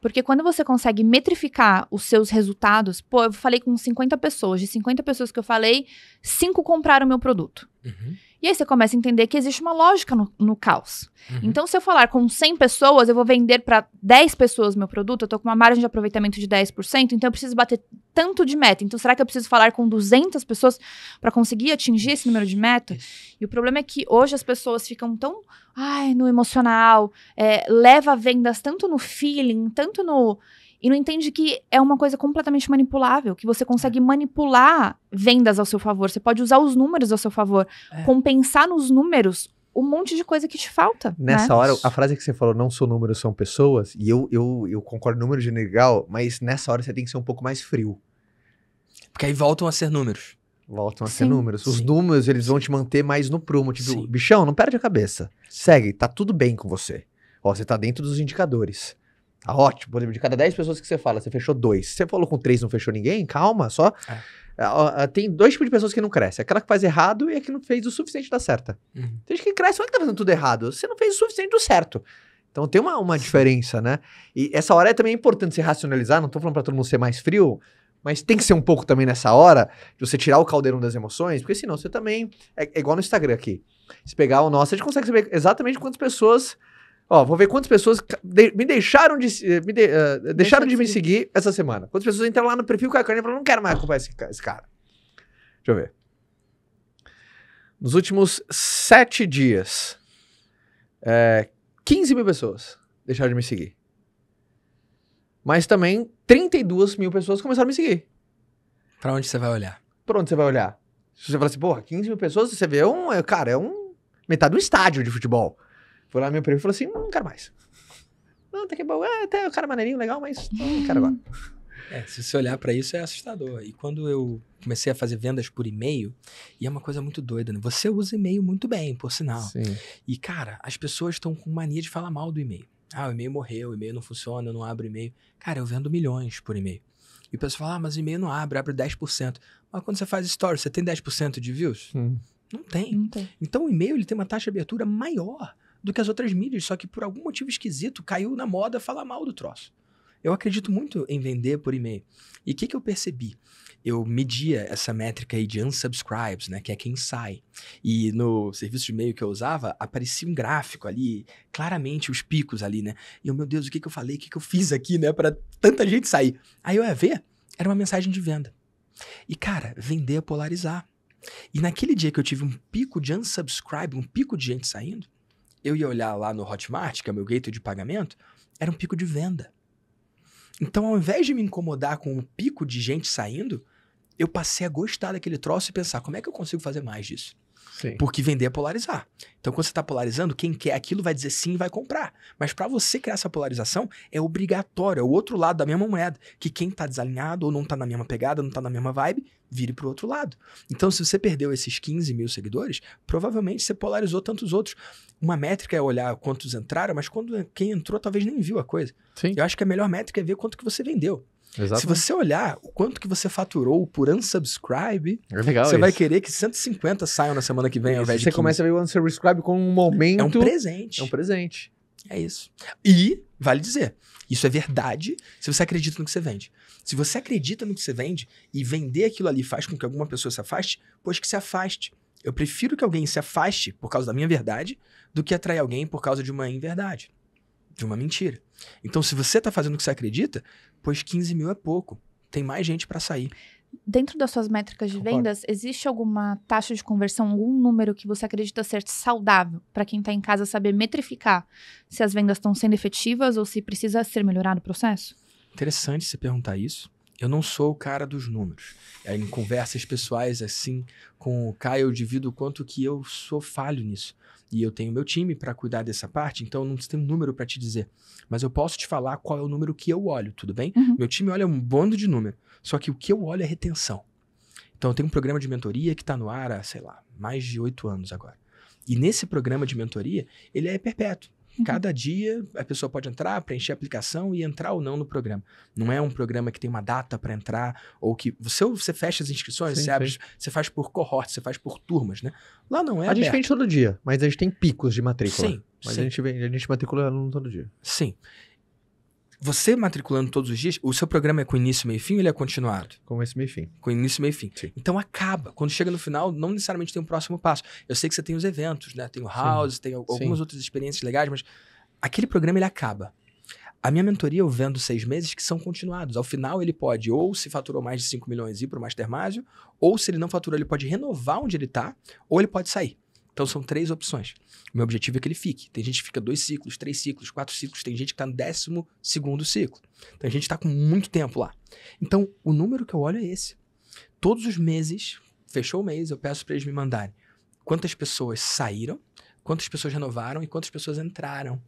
Speaker 2: Porque quando você consegue metrificar os seus resultados, pô, eu falei com 50 pessoas, de 50 pessoas que eu falei, 5 compraram o meu produto. Uhum. E aí você começa a entender que existe uma lógica no, no caos. Uhum. Então, se eu falar com 100 pessoas, eu vou vender para 10 pessoas meu produto, eu estou com uma margem de aproveitamento de 10%, então eu preciso bater tanto de meta. Então, será que eu preciso falar com 200 pessoas para conseguir atingir esse número de meta? Isso. E o problema é que hoje as pessoas ficam tão, ai, no emocional, é, leva vendas tanto no feeling, tanto no e não entende que é uma coisa completamente manipulável, que você consegue manipular vendas ao seu favor, você pode usar os números ao seu favor, é. compensar nos números um monte de coisa que te falta. Nessa né? hora,
Speaker 1: a frase que você falou, não sou números são pessoas, e eu, eu, eu concordo, número de legal, mas nessa hora você tem que ser um pouco mais frio.
Speaker 3: Porque aí voltam a ser números. Voltam a Sim. ser números.
Speaker 1: Os Sim. números, eles vão te manter mais no prumo. Tipo, Sim. bichão, não perde a cabeça. Segue, tá tudo bem com você. Ó, você tá dentro dos indicadores. Tá ótimo. Por exemplo, de cada 10 pessoas que você fala, você fechou dois. Você falou com três, não fechou ninguém? Calma, só. É. é, é tem dois tipos de pessoas que não crescem. Aquela que faz errado e a que não fez o suficiente da certa. Uhum. Tem gente que cresce, não é que tá fazendo tudo errado. Você não fez o suficiente do certo. Então tem uma, uma diferença, né? E essa hora é também importante se racionalizar. Não tô falando pra todo mundo ser mais frio, mas tem que ser um pouco também nessa hora de você tirar o caldeirão das emoções, porque senão você também. É, é igual no Instagram aqui. Se pegar o nosso, a gente consegue saber exatamente quantas pessoas Ó, vou ver quantas pessoas me deixaram de, me de, uh, deixaram de me seguir. essa semana. Quantas pessoas entraram lá no perfil Cacarne e falaram, não quero mais acompanhar esse, esse cara. Deixa eu ver. Nos últimos sete dias, é, 15 mil pessoas deixaram de me seguir. Mas também 32 mil pessoas começaram a me seguir. Pra onde você vai olhar? Pra onde você vai olhar? Se você falar assim, porra, 15 mil pessoas, você vê um. É, cara, é um. metade do estádio de futebol. Foi lá no meu perfil e falou assim: hum, não quero mais. Não, tá que bom. É, até o cara é maneirinho, legal, mas não hum. quero agora.
Speaker 3: É, se você olhar para isso é assustador. E quando eu comecei a fazer vendas por e-mail, e é uma coisa muito doida, né? Você usa e-mail muito bem, por sinal. Sim. E cara, as pessoas estão com mania de falar mal do e-mail. Ah, o e-mail morreu, o e-mail não funciona, eu não abro e-mail. Cara, eu vendo milhões por e-mail. E o pessoal fala, ah, mas o e-mail não abre, abre 10%. Mas quando você faz stories, você tem 10% de views? Hum. Não, tem. não tem. Então o e-mail ele tem uma taxa de abertura maior do que as outras mídias, só que por algum motivo esquisito caiu na moda falar mal do troço. Eu acredito muito em vender por e-mail. E o que, que eu percebi? Eu media essa métrica aí de unsubscribes, né? Que é quem sai. E no serviço de e-mail que eu usava, aparecia um gráfico ali, claramente os picos ali, né? E eu, meu Deus, o que, que eu falei? O que, que eu fiz aqui, né? Para tanta gente sair. Aí eu ia ver, era uma mensagem de venda. E, cara, vender é polarizar. E naquele dia que eu tive um pico de unsubscribe, um pico de gente saindo, eu ia olhar lá no Hotmart, que é o meu gateway de pagamento, era um pico de venda. Então, ao invés de me incomodar com um pico de gente saindo, eu passei a gostar daquele troço e pensar, como é que eu consigo fazer mais disso? Sim. Porque vender é polarizar. Então, quando você está polarizando, quem quer aquilo vai dizer sim e vai comprar. Mas para você criar essa polarização, é obrigatório, é o outro lado da mesma moeda. Que quem está desalinhado ou não está na mesma pegada, não está na mesma vibe, vire para o outro lado. Então, se você perdeu esses 15 mil seguidores, provavelmente você polarizou tantos outros. Uma métrica é olhar quantos entraram, mas quando quem entrou talvez nem viu a coisa. Sim. Eu acho que a melhor métrica é ver quanto que você vendeu. Se você olhar o quanto que você faturou por unsubscribe, é legal você isso. vai querer que 150 saiam na semana que vem ao invés de Você 15. começa a ver o unsubscribe como é um momento... É um presente. É um presente. É isso. E, vale dizer, isso é verdade se você acredita no que você vende. Se você acredita no que você vende e vender aquilo ali faz com que alguma pessoa se afaste, pois que se afaste. Eu prefiro que alguém se afaste por causa da minha verdade do que atrair alguém por causa de uma inverdade de uma mentira. Então, se você está fazendo o que você acredita, pois 15 mil é pouco. Tem mais gente para sair.
Speaker 2: Dentro das suas métricas de vendas, existe alguma taxa de conversão, algum número que você acredita ser saudável para quem está em casa saber metrificar se as vendas estão sendo efetivas ou se precisa ser melhorado o processo?
Speaker 3: Interessante você perguntar isso. Eu não sou o cara dos números. É, em conversas pessoais, assim, com o Caio, eu divido o quanto que eu sou falho nisso e eu tenho meu time para cuidar dessa parte, então não tem um número para te dizer. Mas eu posso te falar qual é o número que eu olho, tudo bem? Uhum. Meu time olha um bando de número, só que o que eu olho é retenção. Então eu tenho um programa de mentoria que está no ar há, sei lá, mais de oito anos agora. E nesse programa de mentoria, ele é perpétuo. Uhum. Cada dia a pessoa pode entrar, preencher a aplicação e entrar ou não no programa. Não é um programa que tem uma data para entrar ou que você, você fecha as inscrições, sim, você, abre, você faz por cohorte, você faz por turmas, né? Lá não é. A aberto. gente vende todo dia, mas a gente tem picos de matrícula. Sim. Mas sim. A, gente, vende, a gente matricula aluno todo dia. Sim. Você matriculando todos os dias, o seu programa é com início, meio e fim ou ele é continuado? Com início, meio e fim. Com início, meio e fim. Sim. Então acaba. Quando chega no final, não necessariamente tem um próximo passo. Eu sei que você tem os eventos, né? Tem o house, Sim. tem algumas Sim. outras experiências legais, mas aquele programa ele acaba. A minha mentoria eu vendo seis meses que são continuados. Ao final ele pode, ou se faturou mais de 5 milhões e ir para o Mastermásio, ou se ele não faturou, ele pode renovar onde ele está, ou ele pode sair. Então são três opções. Meu objetivo é que ele fique. Tem gente que fica dois ciclos, três ciclos, quatro ciclos, tem gente que está no décimo segundo ciclo. Então a gente está com muito tempo lá. Então o número que eu olho é esse. Todos os meses, fechou o mês, eu peço para eles me mandarem quantas pessoas saíram, quantas pessoas renovaram e quantas pessoas entraram.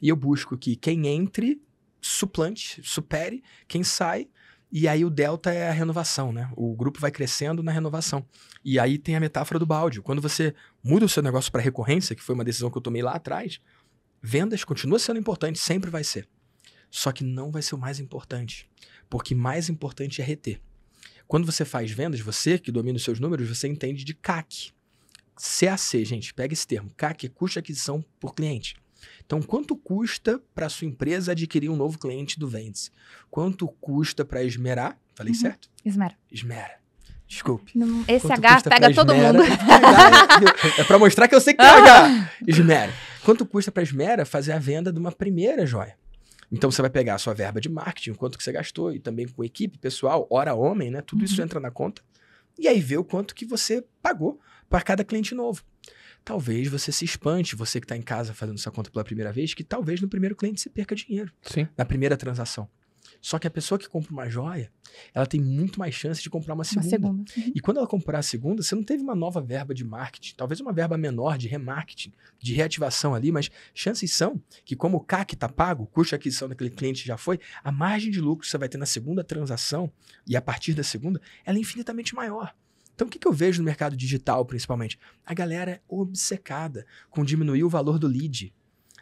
Speaker 3: E eu busco que quem entre suplante, supere, quem sai e aí o delta é a renovação, né? O grupo vai crescendo na renovação. E aí tem a metáfora do balde. Quando você muda o seu negócio para recorrência, que foi uma decisão que eu tomei lá atrás, vendas continua sendo importante, sempre vai ser. Só que não vai ser o mais importante, porque mais importante é reter. Quando você faz vendas, você que domina os seus números, você entende de CAC. CAC, gente, pega esse termo. CAC é custo de aquisição por cliente. Então, quanto custa para sua empresa adquirir um novo cliente do Vendes? Quanto custa para esmerar? Falei uhum. certo? Esmera. Esmera. Desculpe. esse Quanto H pega todo mundo. *laughs* é, é para mostrar que eu sei que tem ah. H. *laughs* Esmera. Quanto custa para esmera fazer a venda de uma primeira joia? Então você vai pegar a sua verba de marketing, quanto que você gastou, e também com equipe, pessoal, hora homem, né? Tudo uhum. isso entra na conta. E aí vê o quanto que você pagou para cada cliente novo talvez você se espante, você que está em casa fazendo sua conta pela primeira vez, que talvez no primeiro cliente você perca dinheiro. Sim. Na primeira transação. Só que a pessoa que compra uma joia, ela tem muito mais chance de comprar uma segunda. Uma segunda. Uhum. E quando ela comprar a segunda, você não teve uma nova verba de marketing, talvez uma verba menor de remarketing, de reativação ali, mas chances são que, como o CAC está pago, o custo de aquisição daquele cliente já foi, a margem de lucro que você vai ter na segunda transação e a partir da segunda, ela é infinitamente maior. Então, o que, que eu vejo no mercado digital, principalmente? A galera é obcecada com diminuir o valor do lead.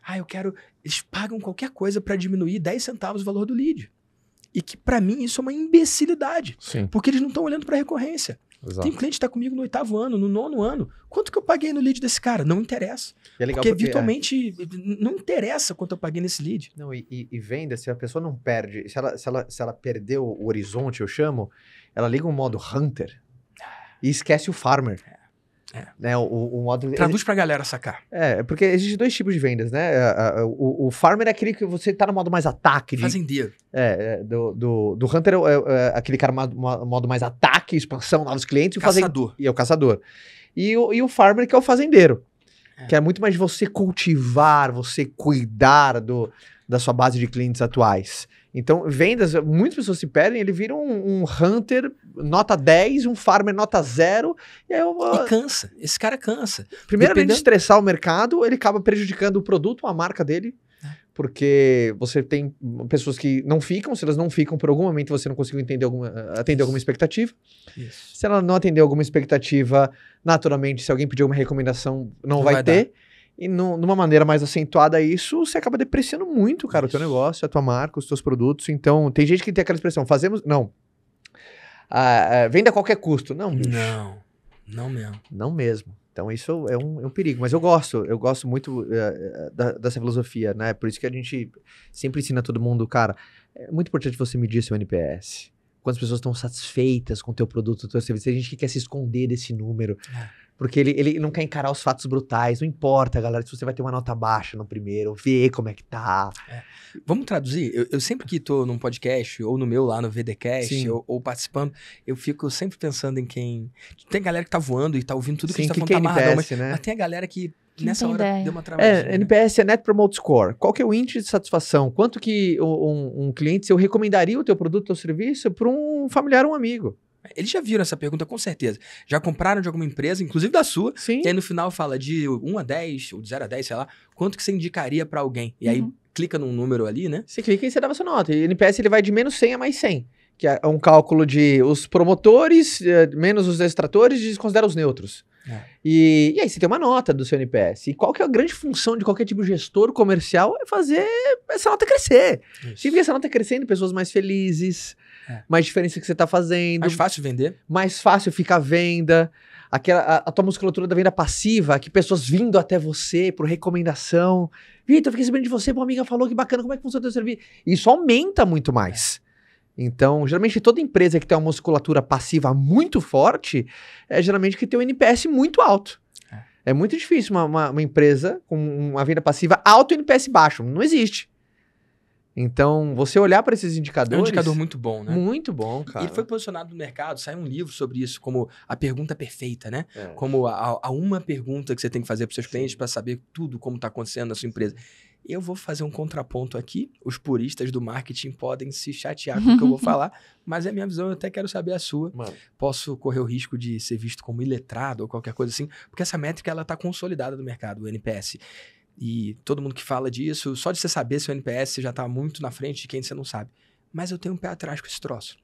Speaker 3: Ah, eu quero. Eles pagam qualquer coisa para diminuir 10 centavos o valor do lead. E que, para mim, isso é uma imbecilidade. Sim. Porque eles não estão olhando para a recorrência. Exato. Tem cliente que está comigo no oitavo ano, no nono ano. Quanto que eu paguei no lead desse cara? Não interessa. É porque, porque, virtualmente é. não interessa quanto eu paguei nesse lead.
Speaker 1: Não, e, e, e, venda, se a pessoa não perde, se ela, se, ela, se ela perdeu o horizonte, eu chamo, ela liga um modo hunter. E esquece o farmer. É. é. Né, o, o modo... Traduz
Speaker 3: pra galera sacar.
Speaker 1: É, porque existem dois tipos de vendas, né? O, o farmer é aquele que você tá no modo mais ataque. De... Fazendeiro. É, é do, do, do, Hunter é, é, é aquele cara no modo mais ataque, expansão, novos clientes. O caçador. Fazend... E é o caçador. E o, e o farmer que é o fazendeiro. É. Que é muito mais você cultivar, você cuidar do, da sua base de clientes atuais. Então, vendas, muitas pessoas se perdem, ele vira um, um hunter nota 10, um farmer nota 0, e aí eu, ah, E cansa, esse cara cansa. Primeiro, Dependendo... de estressar o mercado, ele acaba prejudicando o produto, a marca dele, é. porque você tem pessoas que não ficam, se elas não ficam, por algum momento você não conseguiu entender alguma, atender alguma expectativa. Isso. Se ela não atender alguma expectativa, naturalmente, se alguém pedir uma recomendação, não, não vai, vai, ter. Dar. E numa maneira mais acentuada isso, você acaba depreciando muito, cara, isso. o teu negócio, a tua marca, os teus produtos. Então, tem gente que tem aquela expressão, fazemos... Não. Ah, ah, venda a qualquer custo. Não, bicho. Não, não mesmo. Não mesmo. Então isso é um, é um, perigo, mas eu gosto, eu gosto muito uh, da, dessa filosofia, né? Por isso que a gente sempre ensina todo mundo, cara, é muito importante você medir seu NPS. Quantas pessoas estão satisfeitas com o teu produto, o teu serviço. Tem gente que quer se esconder desse número. É. Porque ele, ele não quer encarar os fatos brutais. Não importa, galera, se você vai ter uma nota baixa no primeiro, ver
Speaker 3: como é que tá. É. Vamos traduzir? Eu, eu, sempre que tô num podcast, ou no meu lá no VDcast, ou, ou, participando, eu fico sempre pensando em quem. Tem galera que tá voando e tá ouvindo tudo Sim, que, está a gente tá que tá falando, é tá NPS, mas, né? mas tem a galera que nessa hora ideia. deu uma é, travadinha.
Speaker 1: É, né? NPS é Net Promote Score. Qual que é o índice de satisfação? Quanto que um, um cliente, se eu recomendaria o teu produto ou serviço
Speaker 3: para um familiar ou um amigo? Eles já viram essa pergunta com certeza. Já compraram de alguma empresa, inclusive da sua. Sim. E aí no final fala de 1 a 10, ou de 0 a 10, sei lá, quanto que você indicaria para alguém? E aí uhum. clica num número ali, né? Você clica e você dava sua nota. E o
Speaker 1: NPS ele vai de menos 100 a mais 100. Que é um cálculo de os promotores, eh, menos os extratores, desconsidera os neutros. É. E, e aí você tem uma nota do seu NPS. E qual que é a grande função de qualquer tipo de gestor comercial? É fazer essa nota crescer. Isso. Significa essa nota crescendo, pessoas mais felizes, é. Mais diferença que você está fazendo. Mais fácil vender. Mais fácil fica a venda. Aquela, a, a, tua musculatura da venda passiva, que pessoas vindo até você por recomendação. Vitor, fiquei sabendo de você, uma amiga falou que bacana, como é que funciona o teu serviço? Isso aumenta muito mais. É. Então, geralmente toda empresa que tem uma musculatura passiva muito forte é geralmente que tem um NPS muito alto. É, é muito difícil uma, uma, uma empresa com uma venda passiva alto e NPS baixo. Não existe. Então, você olhar para esses indicadores. É um indicador muito bom, né?
Speaker 3: Muito bom, cara. E ele foi posicionado no mercado, saiu um livro sobre isso, como a pergunta perfeita, né? É. Como a, a, uma pergunta que você tem que fazer para seus clientes para saber tudo como está acontecendo na sua empresa. Eu vou fazer um contraponto aqui. Os puristas do marketing podem se chatear com o que eu vou *laughs* falar, mas é a minha visão, eu até quero saber a sua. Mano. Posso correr o risco de ser visto como iletrado ou qualquer coisa assim, porque essa métrica ela está consolidada no mercado, o NPS. E todo mundo que fala disso, só de você saber seu NPS, você já está muito na frente de quem você não sabe. Mas eu tenho um pé atrás com esse troço.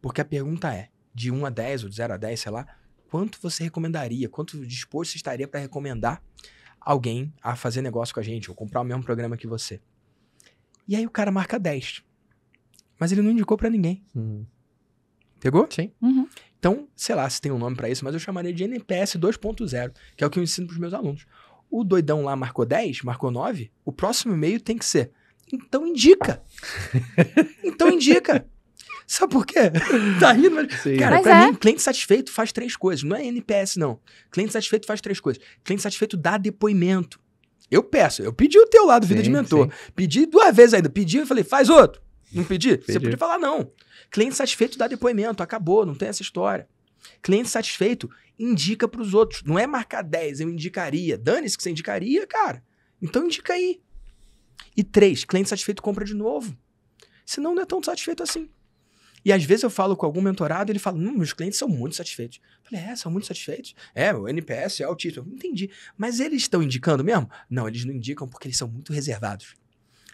Speaker 3: Porque a pergunta é, de 1 a 10 ou de 0 a 10, sei lá, quanto você recomendaria, quanto disposto você estaria para recomendar alguém a fazer negócio com a gente ou comprar o mesmo programa que você? E aí o cara marca 10. Mas ele não indicou para ninguém. Uhum. Pegou? Sim. Uhum. Então, sei lá se tem um nome para isso, mas eu chamaria de NPS 2.0, que é o que eu ensino para os meus alunos o doidão lá marcou 10, marcou 9, o próximo e tem que ser. Então indica. *laughs* então indica. Sabe por quê? *laughs* tá rindo, mas. Sim. Cara, mas pra é. mim, cliente satisfeito faz três coisas. Não é NPS, não. Cliente satisfeito faz três coisas. Cliente satisfeito dá depoimento. Eu peço, eu pedi o teu lado, vida sim, de mentor. Sim. Pedi duas vezes ainda. Pedi e falei, faz outro. Não pedi? pedi? Você podia falar, não. Cliente satisfeito dá depoimento, acabou, não tem essa história. Cliente satisfeito indica para os outros. Não é marcar 10, eu indicaria. Dane-se que você indicaria, cara. Então indica aí. E três, cliente satisfeito compra de novo. Senão não é tão satisfeito assim. E às vezes eu falo com algum mentorado, ele fala: hum, meus clientes são muito satisfeitos. Eu falei: é, são muito satisfeitos. É, o NPS é o título Entendi. Mas eles estão indicando mesmo? Não, eles não indicam porque eles são muito reservados.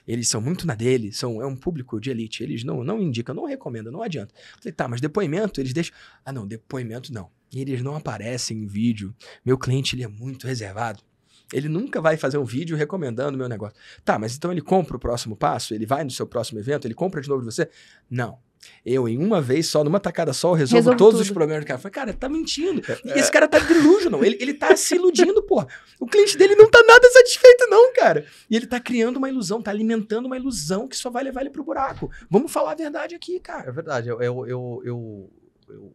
Speaker 3: Eles são muito na dele, são, é um público de elite. Eles não, não indicam, não recomendam, não adianta. Eu falei, tá, mas depoimento, eles deixam. Ah, não, depoimento não. Eles não aparecem em vídeo. Meu cliente, ele é muito reservado. Ele nunca vai fazer um vídeo recomendando meu negócio. Tá, mas então ele compra o próximo passo? Ele vai no seu próximo evento? Ele compra de novo de você? Não. Eu, em uma vez só, numa tacada só, resolvo, resolvo todos tudo. os problemas do cara. falei, cara, tá mentindo. É. Esse é. cara tá delusional. ele, ele tá se iludindo, pô O cliente dele não tá nada satisfeito, não, cara. E ele tá criando uma ilusão, tá alimentando uma ilusão que só vai levar ele pro buraco. Vamos falar a verdade aqui, cara. É verdade. Eu,
Speaker 1: eu, eu, eu, eu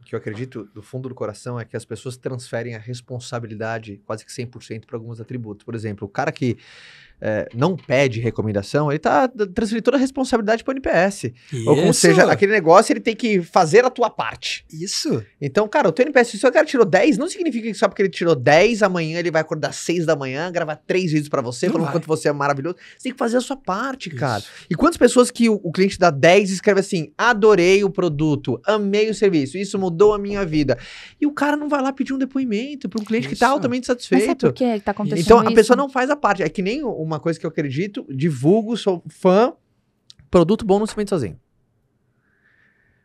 Speaker 1: o que eu acredito do fundo do coração é que as pessoas transferem a responsabilidade quase que 100% para alguns atributos. Por exemplo, o cara que é, não pede recomendação, ele tá transferindo toda a responsabilidade pro NPS. Isso. Ou como seja, aquele negócio ele tem que fazer a tua parte. Isso. Então, cara, o teu NPS, se o seu cara tirou 10, não significa que só porque ele tirou 10 amanhã ele vai acordar 6 da manhã, gravar 3 vídeos para você, falando quanto você é maravilhoso. Você tem que fazer a sua parte, cara. E quantas pessoas que o, o cliente dá 10 e escreve assim: adorei o produto, amei o serviço, isso mudou a minha vida. E o cara não vai lá pedir um depoimento para um cliente isso. que tá altamente satisfeito. Mas sabe por que tá acontecendo Então, a isso? pessoa não faz a parte. É que nem o uma coisa que eu acredito, divulgo, sou fã, produto bom não se vende sozinho.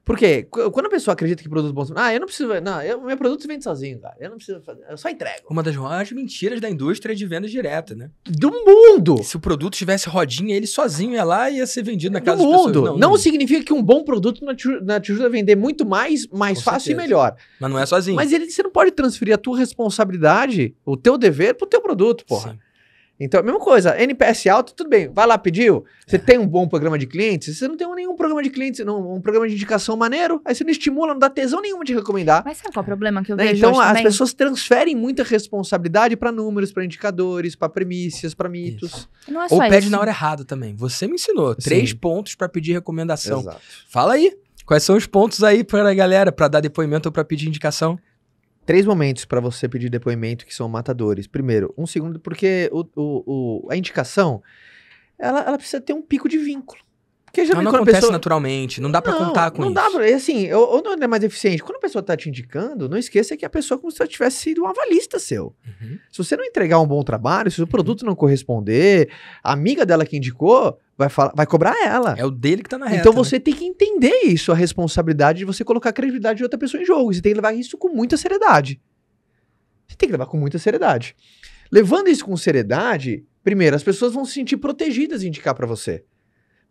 Speaker 3: Por quê? Quando a pessoa acredita que produto bom.
Speaker 1: Ah, eu não preciso. Não, eu, meu produto se vende sozinho, cara. Eu não preciso
Speaker 3: fazer. Eu só entrego. Uma das maiores mentiras da indústria é de venda direta, né? Do mundo! Se o produto tivesse rodinha, ele sozinho ia lá e ia ser vendido na casa Do mundo! Não, não, não, significa que um bom produto na
Speaker 1: te ajuda a vender muito mais, mais Com fácil certeza. e melhor. Mas não é sozinho. Mas ele, você não pode transferir a tua responsabilidade, o teu dever, pro teu produto, porra. Sim. Então, mesma coisa, NPS alto, tudo bem, vai lá, pediu. Você é. tem um bom programa de clientes, você não tem nenhum programa de clientes, não, um programa de indicação maneiro, aí você não estimula, não dá tesão nenhuma de recomendar. Mas
Speaker 2: sabe qual é o problema que eu né? vejo Então, as também? pessoas
Speaker 1: transferem
Speaker 3: muita responsabilidade para números, para indicadores, para premissas, para mitos. Não é só Ou pede na hora errada também. Você me ensinou Sim. três pontos para pedir recomendação. Exato. Fala aí. Quais são os pontos aí para a galera para dar depoimento ou para pedir indicação? três momentos para você
Speaker 1: pedir depoimento que são matadores. Primeiro, um segundo, porque o, o, o a indicação ela, ela precisa ter um pico de vínculo.
Speaker 3: Porque não, não acontece pessoa... naturalmente, não dá para contar com não isso. Não dá
Speaker 1: pra, assim, ou, não é mais eficiente. Quando a pessoa tá te indicando, não esqueça que a pessoa é como se ela tivesse sido um avalista seu. Uhum. Se você não entregar um bom trabalho, se o produto uhum. não corresponder, a amiga dela que indicou vai, falar, vai cobrar ela. É o dele que tá na reta. Então né? você né? tem que entender isso, a responsabilidade de você colocar a credibilidade de outra pessoa em jogo. Você tem que levar isso com muita seriedade. Você tem que levar com muita seriedade. Levando isso com seriedade, primeiro, as pessoas vão se sentir protegidas em indicar para você.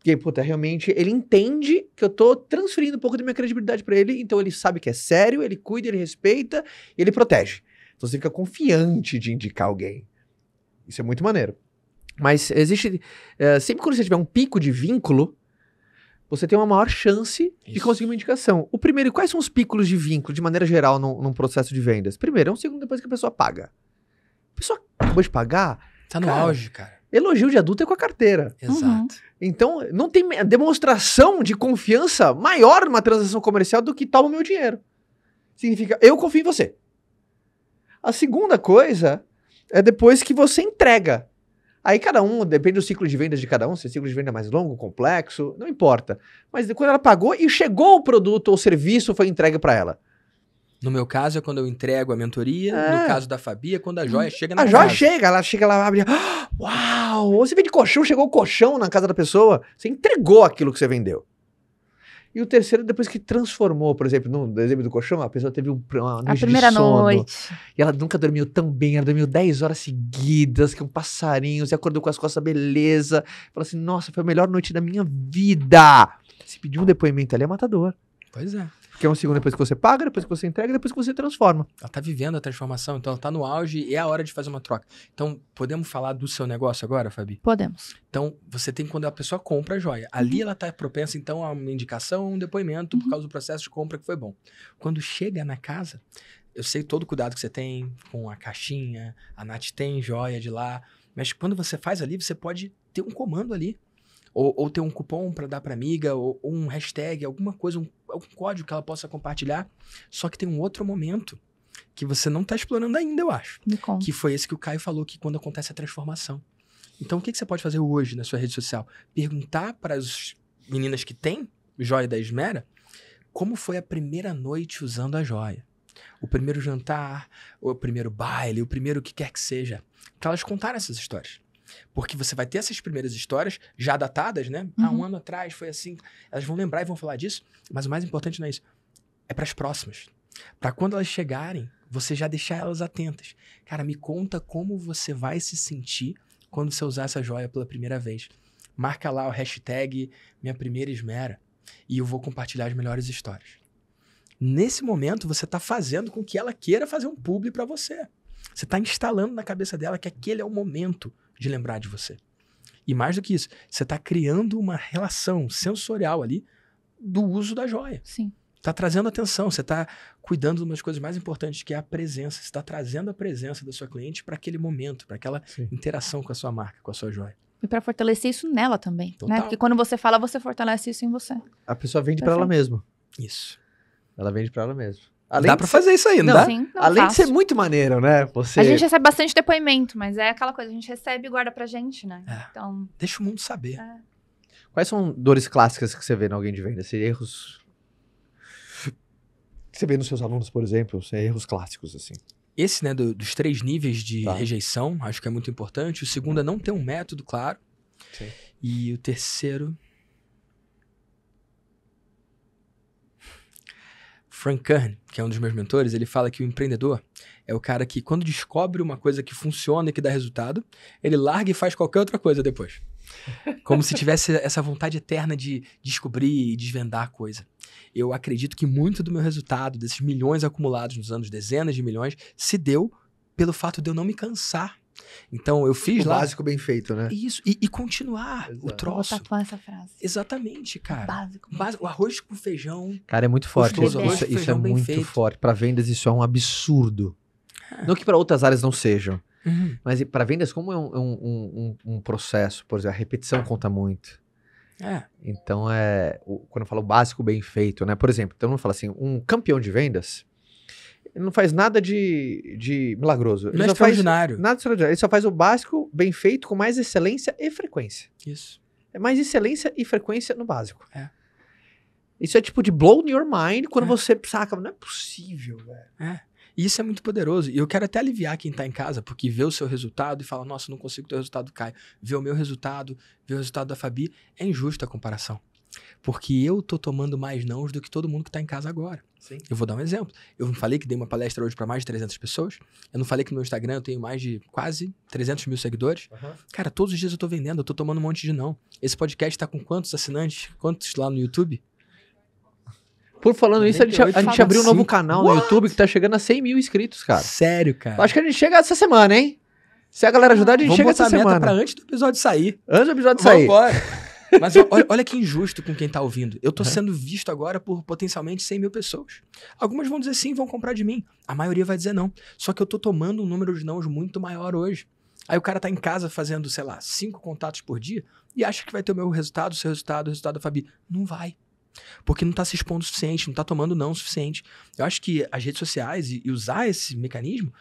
Speaker 1: Porque, puta, realmente ele entende que eu tô transferindo um pouco da minha credibilidade para ele, então ele sabe que é sério, ele cuida, ele respeita, ele protege. Então você fica confiante de indicar alguém. Isso é muito maneiro. Mas existe. É, sempre quando você tiver um pico de vínculo, você tem uma maior chance Isso. de conseguir uma indicação. O primeiro, quais são os picos de vínculo, de maneira geral, num, num, processo de vendas? Primeiro, é um segundo depois que a pessoa paga. A pessoa acabou de pagar. Tá no cara, auge, cara. Elogio de adulto é com a carteira. Exato. Uhum. Então, não tem demonstração de confiança maior numa transação comercial do que toma o meu dinheiro. Significa, eu confio em você. A segunda coisa é depois que você entrega. Aí cada um, depende do ciclo de vendas de cada um, se o é ciclo de venda é mais longo, complexo, não importa. Mas quando ela pagou e chegou o produto ou serviço, foi entregue para ela.
Speaker 3: No meu caso é quando eu entrego a mentoria, é. no caso da Fabi é quando a joia chega na a casa. A joia
Speaker 1: chega, ela chega, ela abre, ah, uau, você vende colchão, chegou o colchão na casa da pessoa, você entregou aquilo que você vendeu. E o terceiro, depois que transformou, por exemplo, no exemplo do colchão, a pessoa teve um, uma noite A primeira de sono, noite. E ela nunca dormiu tão bem, ela dormiu 10 horas seguidas, que é um passarinho, acordou com as costas, beleza. Falou assim, nossa, foi a melhor noite da minha vida. Se pedir um depoimento ali é matador.
Speaker 3: Pois é. Porque
Speaker 1: é um segundo depois que você
Speaker 3: paga, depois que você entrega, depois que você transforma. Ela está vivendo a transformação, então ela está no auge e é a hora de fazer uma troca. Então, podemos falar do seu negócio agora, Fabi? Podemos. Então, você tem quando a pessoa compra a joia. Ali uhum. ela está propensa, então, a uma indicação, um depoimento por uhum. causa do processo de compra que foi bom. Quando chega na casa, eu sei todo o cuidado que você tem com a caixinha, a Nath tem joia de lá, mas quando você faz ali, você pode ter um comando ali ou, ou ter um cupom para dar para amiga, ou, ou, um hashtag, alguma coisa, um, algum código que ela possa compartilhar. Só que tem um outro momento que você não está explorando ainda, eu acho. Que foi esse que o Caio falou que quando acontece a transformação. Então, o que, que você pode fazer hoje na sua rede social? Perguntar para as meninas que têm joia da esmera como foi a primeira noite usando a joia. O primeiro jantar, o primeiro baile, o primeiro que quer que seja. Para elas contarem essas histórias. Porque você vai ter essas primeiras histórias já datadas, né? Uhum. Há um uhum. ano atrás foi assim. Elas vão lembrar e vão falar disso. Mas o mais importante não é isso. É para as próximas. Para quando elas chegarem, você já deixar elas atentas. Cara, me conta como você vai se sentir quando você usar essa joia pela primeira vez. Marca lá o hashtag Minha Primeira Esmera e eu vou compartilhar as melhores histórias. Nesse momento, você está fazendo com que ela queira fazer um publi para você. Você está instalando na cabeça dela que aquele é o momento de lembrar de você. E mais do que isso, você está criando uma relação sensorial ali do uso da joia. Sim. Está trazendo atenção, você está cuidando de uma das coisas mais importantes, que é a presença. Você está trazendo a presença da sua cliente para aquele momento, para aquela Sim. interação com a sua marca, com a sua joia.
Speaker 2: E para fortalecer isso nela também, né? Total. né? Porque quando você fala, você fortalece isso em você.
Speaker 1: A pessoa vende tá para ela mesma. Isso. Ela vende para ela mesma. Além dá pra fazer isso aí, não, não dá? Sim, não Além de ser muito maneiro, né? Você... A gente recebe
Speaker 2: bastante depoimento, mas é aquela coisa, a gente recebe e guarda pra gente, né? É. Então...
Speaker 3: Deixa o mundo saber. É.
Speaker 1: Quais são dores clássicas que você vê em alguém de venda? Se assim, erros que você vê nos seus alunos, por exemplo, assim, erros clássicos, assim?
Speaker 3: Esse, né, do, dos três níveis de tá. rejeição, acho que é muito importante. O segundo é não ter um método claro. Sim. E o terceiro, Frank Kern, que é um dos meus mentores, ele fala que o empreendedor é o cara que, quando descobre uma coisa que funciona e que dá resultado, ele larga e faz qualquer outra coisa depois. *laughs* Como se tivesse essa vontade eterna de descobrir e desvendar a coisa. Eu acredito que muito do meu resultado, desses milhões acumulados nos anos, dezenas de milhões, se deu pelo fato de eu não me cansar então eu fiz o tipo, lá. Básico bem feito, né? Isso. E, e continuar Exato. o troço. Vou essa frase. Exatamente, cara. Básico. básico o arroz com feijão. Cara, é muito forte. Isso, isso, isso é muito feito.
Speaker 1: forte. Para vendas, isso é um absurdo. É. Não que para outras áreas não sejam. Uhum. Mas para vendas, como é, é um, um, um, um, processo, por exemplo, a repetição conta muito. É. Então, é, o, quando eu falo básico bem feito, né? Por exemplo, então não fala assim, um campeão de vendas, ele não faz nada de, de milagroso. Ele não é extraordinário. nada extraordinário. Ele só faz o básico bem feito com mais excelência e frequência. Isso. É mais excelência e frequência no básico. É. Isso é tipo de blow your mind quando é. você saca, não é possível,
Speaker 3: velho. É. E isso é muito poderoso. E eu quero até aliviar quem está em casa, porque vê o seu resultado e fala, nossa, não consigo ter o resultado do Caio. Vê o meu resultado, vê o resultado da Fabi. É injusta a comparação. Porque eu tô tomando mais nãos do que todo mundo que está em casa agora. Sim. Eu vou dar um exemplo. Eu não falei que dei uma palestra hoje para mais de 300 pessoas. Eu não falei que no meu Instagram eu tenho mais de quase 300 mil seguidores. Uhum. Cara, todos os dias eu tô vendendo, eu tô tomando um monte de não. Esse podcast tá com quantos assinantes? Quantos lá no YouTube? Por falando isso, a gente, a gente abriu assim? um novo assim. canal What? no
Speaker 1: YouTube que tá chegando a 100 mil inscritos, cara. Sério, cara? Acho que a gente chega essa semana, hein? Se a galera ajudar, a gente Vamos chega botar essa a meta Pra
Speaker 3: antes do episódio sair. Antes do episódio sair. embora. Mas olha, olha que injusto com quem tá ouvindo. Eu tô uhum. sendo visto agora por potencialmente 100 mil pessoas. Algumas vão dizer sim, vão comprar de mim. A maioria vai dizer não. Só que eu tô tomando um número de nãos muito maior hoje. Aí o cara tá em casa fazendo, sei lá, cinco contatos por dia e acha que vai ter o meu resultado, o seu resultado, o resultado da Fabi. Não vai. Porque não está se expondo o suficiente, não está tomando não o suficiente. Eu acho que as redes sociais e, e usar esse mecanismo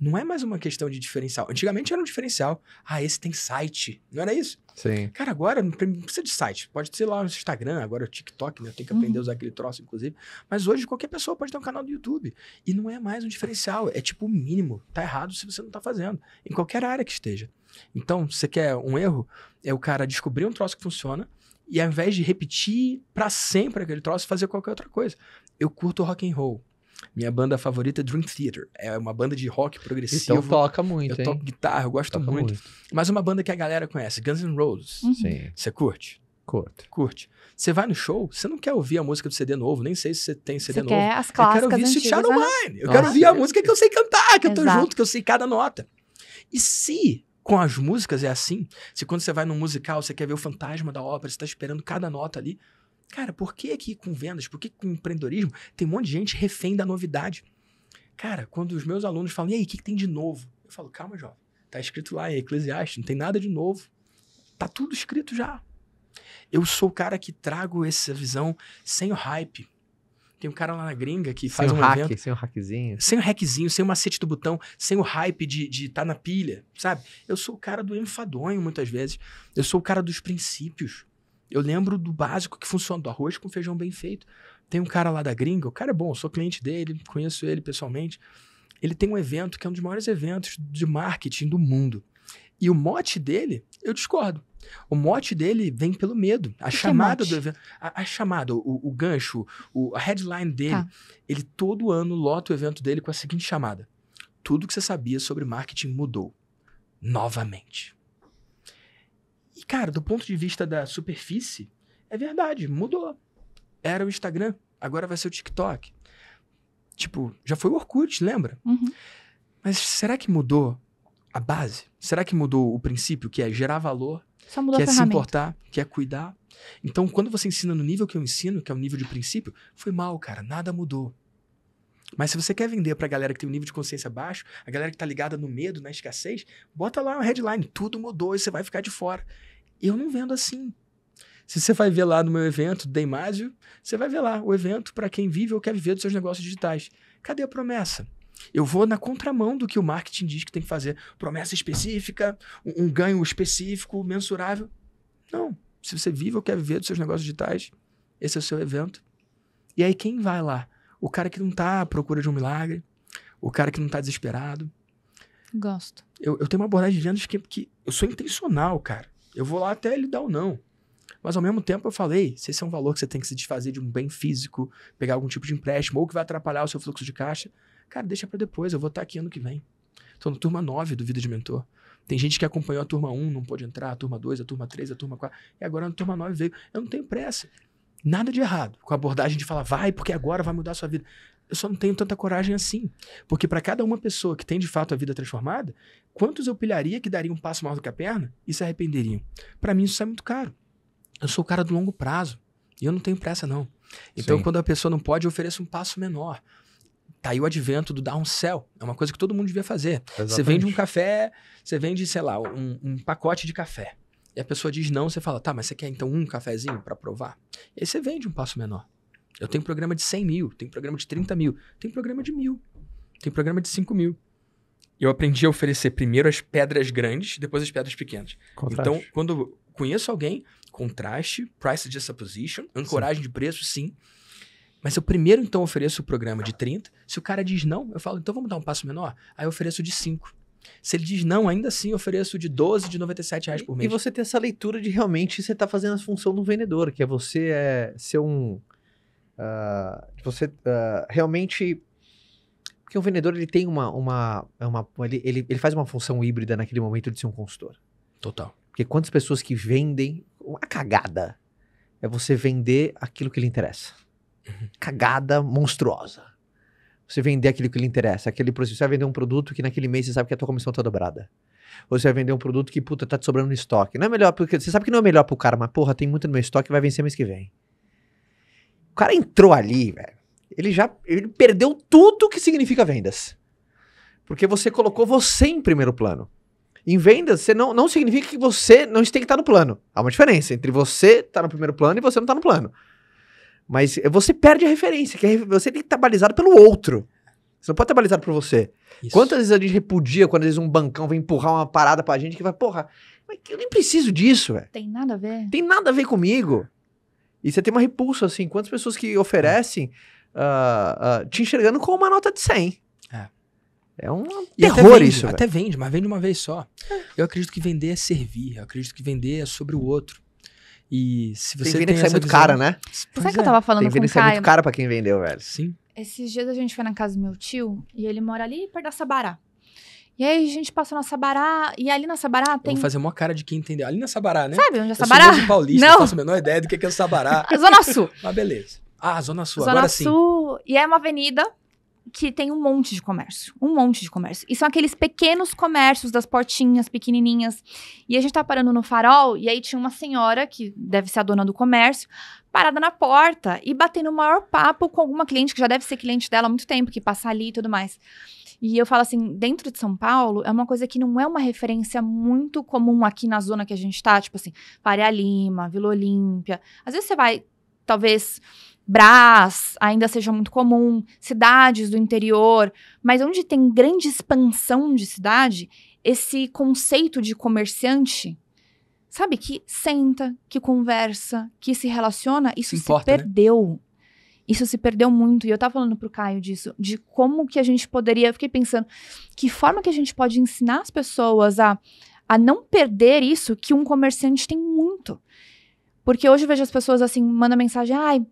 Speaker 3: não é mais uma questão de diferencial. Antigamente era um diferencial. Ah, esse tem site. Não era isso? Sim. Cara, agora não precisa de site. Pode ser lá no Instagram, agora é o TikTok, né? Eu tenho que aprender uhum. a usar aquele troço, inclusive. Mas hoje qualquer pessoa pode ter um canal do YouTube. E não é mais um diferencial. É tipo o mínimo. Tá errado se você não tá fazendo. Em qualquer área que esteja. Então, se você quer um erro, é o cara descobrir um troço que funciona e ao invés de repetir para sempre aquele troço, fazer qualquer outra coisa. Eu curto rock and roll. Minha banda favorita é Dream Theater. É uma banda de rock progressivo. Então toca muito, Eu toco guitarra, eu gosto muito. muito. Mas uma banda que a galera conhece, Guns N' Roses. Uhum. Sim. Você curte? Curto. Curte. Você vai no show, você não quer ouvir a música do CD novo, nem sei se você tem CD você novo. Quer as clássicas eu quero ouvir se Shadow né? Mine. Eu Nossa. quero ouvir a música que eu sei cantar, que Exato. eu tô junto, que eu sei cada nota. E se com as músicas é assim, se quando você vai num musical, você quer ver o fantasma da ópera, você tá esperando cada nota ali, Cara, por que aqui com vendas, por que com empreendedorismo, tem um monte de gente refém da novidade? Cara, quando os meus alunos falam, e aí, o que, que tem de novo? Eu falo, calma, jovem, tá escrito lá em Eclesiastes, não tem nada de novo. Tá tudo escrito já. Eu sou o cara que trago essa visão sem o hype. Tem um cara lá na gringa que faz sem um hack, evento...
Speaker 1: Sem o hackzinho.
Speaker 3: Sem o hackzinho, sem o macete do botão, sem o hype de estar de tá na pilha, sabe? Eu sou o cara do enfadonho, muitas vezes. Eu sou o cara dos princípios. Eu lembro do básico que funciona, do arroz com feijão bem feito. Tem um cara lá da gringa, o cara é bom, sou cliente dele, conheço ele pessoalmente. Ele tem um evento que é um dos maiores eventos de marketing do mundo. E o mote dele, eu discordo. O mote dele vem pelo medo. A que chamada que é do evento. A, a chamada, o, o gancho, o, a headline dele. Tá. Ele todo ano lota o evento dele com a seguinte chamada: Tudo que você sabia sobre marketing mudou. Novamente. Cara, do ponto de vista da superfície, é verdade, mudou. Era o Instagram, agora vai ser o TikTok. Tipo, já foi o Orkut, lembra? Uhum. Mas será que mudou a base? Será que mudou o princípio, que é gerar valor, que é se importar, que é cuidar? Então, quando você ensina no nível que eu ensino, que é o nível de princípio, foi mal, cara, nada mudou. Mas se você quer vender pra galera que tem um nível de consciência baixo, a galera que tá ligada no medo, na escassez, bota lá uma headline, tudo mudou e você vai ficar de fora. Eu não vendo assim. Se você vai ver lá no meu evento, Deimásio, você vai ver lá o evento para quem vive ou quer viver dos seus negócios digitais. Cadê a promessa? Eu vou na contramão do que o marketing diz que tem que fazer. Promessa específica, um, um ganho específico, mensurável. Não. Se você vive ou quer viver dos seus negócios digitais, esse é o seu evento. E aí quem vai lá? O cara que não está à procura de um milagre, o cara que não está desesperado. Gosto. Eu, eu tenho uma abordagem de vendas que, que eu sou intencional, cara. Eu vou lá até ele dar o não. Mas ao mesmo tempo eu falei, se esse é um valor que você tem que se desfazer de um bem físico, pegar algum tipo de empréstimo ou que vai atrapalhar o seu fluxo de caixa, cara, deixa para depois, eu vou estar tá aqui ano que vem. Estou na turma 9 do Vida de Mentor. Tem gente que acompanhou a turma 1, não pôde entrar, a turma 2, a turma 3, a turma 4, e agora na turma 9 veio. Eu não tenho pressa. Nada de errado com a abordagem de falar, vai, porque agora vai mudar a sua vida eu só não tenho tanta coragem assim. Porque para cada uma pessoa que tem de fato a vida transformada, quantos eu pilharia que daria um passo maior do que a perna e se arrependeriam? Para mim isso é muito caro. Eu sou o cara do longo prazo e eu não tenho pressa não. Então Sim. quando a pessoa não pode, eu ofereço um passo menor. Tá aí o advento do downsell. É uma coisa que todo mundo devia fazer. Você vende um café, você vende, sei lá, um, um pacote de café. E a pessoa diz não, você fala, tá, mas você quer então um cafezinho para provar? E aí você vende um passo menor. Eu tenho programa de 100 mil, tenho programa de 30 mil, tenho programa de mil, tenho programa de 5 mil. Eu aprendi a oferecer primeiro as pedras grandes, depois as pedras pequenas. Contraste. Então, quando conheço alguém, contraste, price juxtaposition, ancoragem sim. de preço, sim. Mas eu primeiro, então, ofereço o programa de 30. Se o cara diz não, eu falo, então vamos dar um passo menor? Aí eu ofereço de 5. Se ele diz não, ainda assim eu ofereço de 12 de 97 reais por mês. E
Speaker 1: você tem essa leitura de realmente você está fazendo a função do vendedor, que é você é, ser um ah, você uh, realmente. Porque um vendedor ele tem uma. uma, é uma ele, ele, ele faz uma função híbrida naquele momento de ser um consultor. Total. Porque quantas pessoas que vendem. Uma cagada é você vender aquilo que lhe interessa. Uhum. Cagada monstruosa. Você vender aquilo que lhe interessa. Aquele, você vai vender um produto que naquele mês você sabe que a tua comissão está dobrada. Ou você vai vender um produto que, puta, tá te sobrando no estoque. Não é melhor, porque você sabe que não é melhor pro cara, mas porra, tem muito no meu estoque, vai vencer mês que vem cara entrou ali, velho, ele já ele perdeu tudo que significa vendas. Porque você colocou você em primeiro plano. Em vendas, você não, não significa que você não tem que estar no plano. Há uma diferença entre você estar tá no primeiro plano e você não estar tá no plano. Mas você perde a referência, que é, você tem que estar balizado pelo outro. Você não pode estar balizado por você. Isso. Quantas vezes a gente repudia quando às vezes um bancão vem empurrar uma parada pra gente que vai, porra, eu nem preciso disso, velho. Tem nada a ver. Tem nada a ver comigo. E você tem uma repulsa, assim. Quantas pessoas que oferecem uh, uh, te enxergando com uma nota de 100? É. É um e terror vende, isso. Até
Speaker 3: véio. vende, mas vende uma vez só. É. Eu acredito que vender é servir. Eu acredito que vender é sobre o outro. E se você tem venda tem que sai muito visão, cara, né? Pois
Speaker 1: Sabe é. que eu é. tava falando tem com o Caio? Tem muito cara pra quem
Speaker 3: vendeu, velho. Sim.
Speaker 2: Esses dias a gente foi na casa do meu tio e ele mora ali perto da Sabará. E aí a gente passou na Sabará, e ali na Sabará tem. Vou fazer
Speaker 3: uma cara de quem entendeu. Ali na Sabará, né? Sabe onde é Sabará? Eu sou paulista, não. não faço a menor ideia do que é, que é o Sabará. *laughs* Zona Sul. Mas *laughs* ah, beleza. Ah, Zona Sul, Zona agora Sul, sim. Zona
Speaker 2: Sul, e é uma avenida que tem um monte de comércio. Um monte de comércio. E são aqueles pequenos comércios das portinhas pequenininhas. E a gente tá parando no farol, e aí tinha uma senhora, que deve ser a dona do comércio, parada na porta e batendo o maior papo com alguma cliente, que já deve ser cliente dela há muito tempo, que passa ali e tudo mais. E eu falo assim, dentro de São Paulo, é uma coisa que não é uma referência muito comum aqui na zona que a gente tá, tipo assim, Faria Lima, Vila Olímpia. Às vezes você vai, talvez, Brás, ainda seja muito comum, cidades do interior, mas onde tem grande expansão de cidade, esse conceito de comerciante, sabe, que senta, que conversa, que se relaciona, isso Importa, se né? perdeu. Né? Isso se perdeu muito. E eu tava falando pro Caio disso, de como que a gente poderia. Eu fiquei pensando, que forma que a gente pode ensinar as pessoas a, a não perder isso que um comerciante tem muito. Porque hoje eu vejo as pessoas assim, manda mensagem, ai.